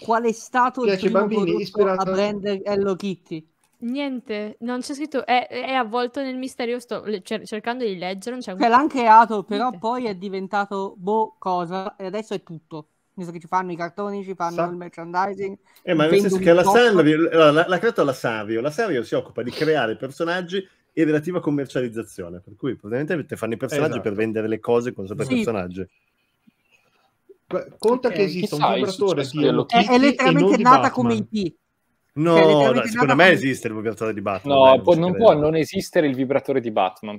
qual è stato Piace il primo bambini, ispirato... a brand Hello Kitty. Niente, non c'è scritto, è, è avvolto nel mistero. Sto cer- cercando di leggere. Non c'è, un... c'è cioè, creato, però Niente. poi è diventato boh cosa e adesso è tutto nel che ci fanno i cartoni, ci fanno Sa- il merchandising. Eh, ma nel senso che la Sanrio l'ha, l'ha creata la Savio, la Savio si occupa di creare personaggi e relativa commercializzazione, per cui probabilmente fanno i personaggi esatto. per vendere le cose con sopra sì. personaggi. Conta okay, che eh, esista un vibratore di Hello Kitty è, è letteralmente nata come IP. No, cioè, no secondo me esiste il vibratore di Batman. No, beh, può, non può non esistere il vibratore di Batman.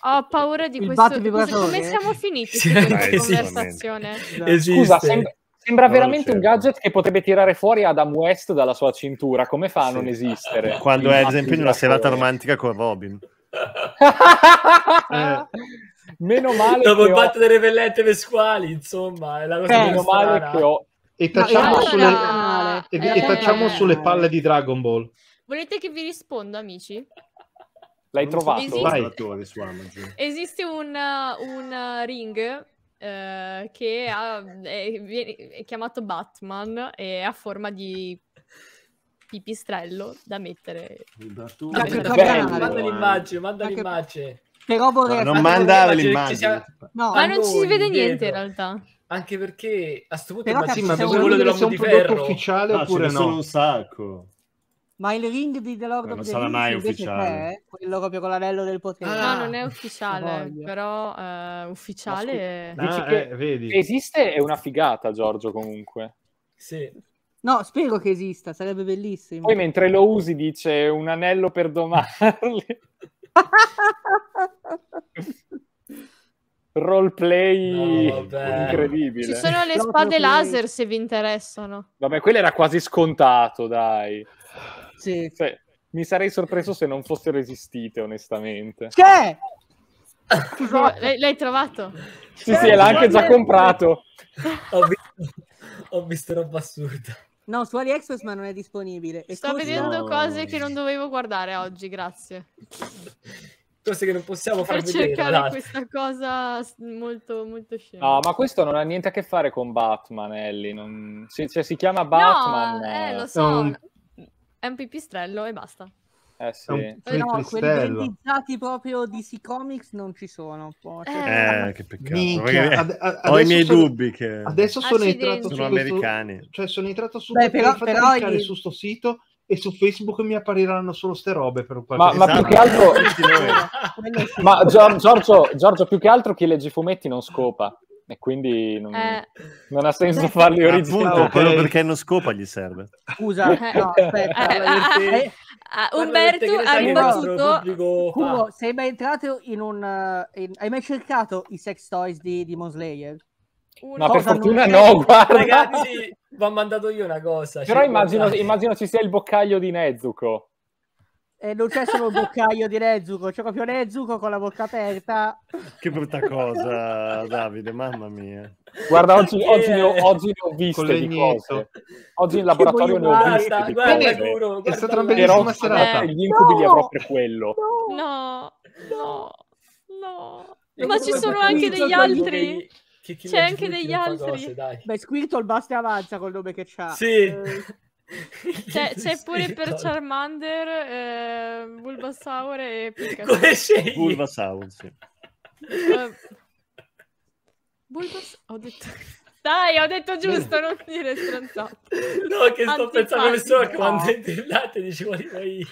Ho paura di il questo. Come siamo finiti sì, questa eh, conversazione? Esiste. Scusa, sembra, sembra veramente un gadget che potrebbe tirare fuori Adam West dalla sua cintura. Come fa a sì. non esistere? Quando il è, ad esempio, in una serata romantica con Robin. eh. Meno male dopo il fatto ho... delle vellette vesquali, insomma, è la cosa eh, meno male che ho e tacciamo allora... sulle e, eh, e facciamo eh, sulle palle di Dragon Ball. Volete che vi rispondo, amici? L'hai non trovato? Esiste, esiste un, uh, un uh, ring eh, che ha, è, è chiamato Batman e ha forma di pipistrello da mettere. manda l'immagine, manda l'immagine. Però vorrei no, non mandare l'immagine. Sia... No, ma non ci si vede niente in realtà. Anche perché a sto punto ma sì, ma quello della un prodotto ufficiale no, oppure no? Sono un sacco. Ma il ring di The Lord ma of the Rings non sarà mai ufficiale. È, quello proprio con l'anello del potere. Ah, no, non è ufficiale, però eh, ufficiale... No, ah, eh, vedi. Esiste è una figata, Giorgio, comunque. Sì. No, spero che esista, sarebbe bellissimo. Poi mentre lo usi dice un anello per domarli. roleplay no, incredibile. Ci sono le spade laser se vi interessano. Vabbè, quello era quasi scontato, dai. Sì. Cioè, mi sarei sorpreso se non fossero esistite, onestamente. C'è! L'hai, l'hai trovato? Sì, C'è! sì, l'ha anche già comprato. ho, visto, ho visto roba assurda. No, su AliExpress ma non è disponibile. È Sto così... vedendo no. cose che non dovevo guardare oggi, grazie cose che non possiamo far per vedere. cercare dai. Esatto. questa cosa molto, molto scena. No, ma questo non ha niente a che fare con Batman, Ellie. Non... Si, cioè, si chiama Batman. No, eh, eh, lo so. Non... È un pipistrello e basta. Eh sì. Però eh, quelli realizzati proprio DC Comics non ci sono. Cioè, eh, eh, che peccato. Minchia, ad, ad, ho i miei sono, dubbi che adesso sono Accidenti. entrato sono su americani. Questo, cioè sono entrato su Beh, però, però, però i... su sto sito e su Facebook mi appariranno solo ste robe per qualche ma, ma più che esatto. altro ma Giorgio, Giorgio più che altro chi legge i fumetti non scopa e quindi non, eh. non ha senso farli originali appunto okay. quello perché non scopa gli serve scusa eh. no eh, eh, Umberto ha ribattuto Cubo, sei mai entrato in un in, hai mai cercato i sex toys di Demon Slayer? Una per fortuna no, guarda. Ragazzi, mi ha mandato io una cosa. Però immagino, immagino, ci sia il boccaglio di Nezuko. E non c'è solo il boccaio di Nezuko, c'è proprio Nezuko con la bocca aperta. Che brutta cosa, Davide, mamma mia. Guarda, oggi, oggi, ne, ho, oggi ne ho viste di cose. Oggi in laboratorio ne ho guarda, viste di guarda, cose. Giuro, guarda, è stata una bellissima però, serata. Eh. Gli incubi no, li avrò per quello. No, no, no. no. Ma ci sono anche degli altri. Che... Che C'è anche degli altri. Cose, dai. Beh, Squirtle basta e avanza col nome che c'ha. Sì. Eh... C'è, c'è, pure per Charmander, eh, Bulbasaur e Pikachu. Come scegli? Bulbasaur, sì. Uh, Ho detto... Dai, ho detto giusto, non dire stronzate. No, che sto pensando solo a quando interlate dicevo io.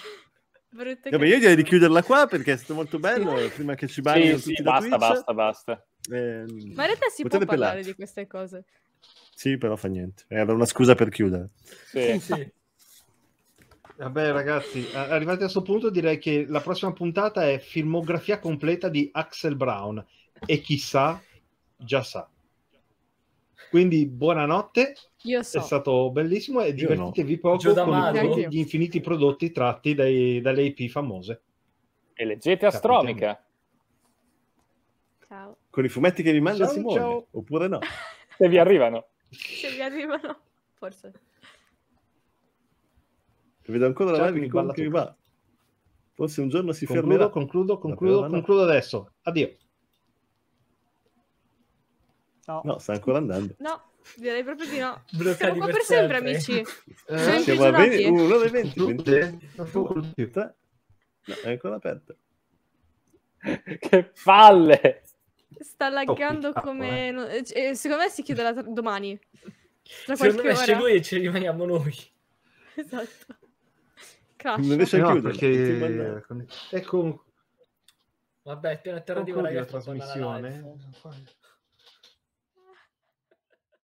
Vabbè, io direi di chiuderla qua perché è stato molto bello. Prima che ci bagni sì, sì, basta, basta, basta, basta. Eh, Ma in realtà si può parlare pelare. di queste cose. Sì, però fa niente. Era una scusa per chiudere. Sì, sì. Vabbè ragazzi, arrivati a questo punto direi che la prossima puntata è filmografia completa di Axel Brown e chissà già sa. Quindi buonanotte, Io so. è stato bellissimo e divertitevi no. poco con i, gli infiniti prodotti tratti dai, dalle IP famose. E leggete Astronica. Ciao con i fumetti che vi manda ciao, Simone, ciao. oppure no? Se vi arrivano. Se vi arrivano, forse. Vedo ancora ciao, la cioè, live con che mi va. Forse un giorno si concludo, fermerà. Concludo, concludo, concludo adesso. Addio. No. no, sta ancora andando. No, direi proprio di no. Brutta Siamo qua per sempre, amici. Eh, siamo a 20, uh, un'ora e 20. 20. Eh, no, è ancora aperto. che palle! Sta laggando oh, come... Eh. No, eh, eh, secondo me si chiude la... domani. Tra secondo me ora. esce lui e ci rimaniamo noi. Esatto. Crash. Non riesce a chiudere. Perché... Ecco... Vabbè, appena terra di la trasmissione.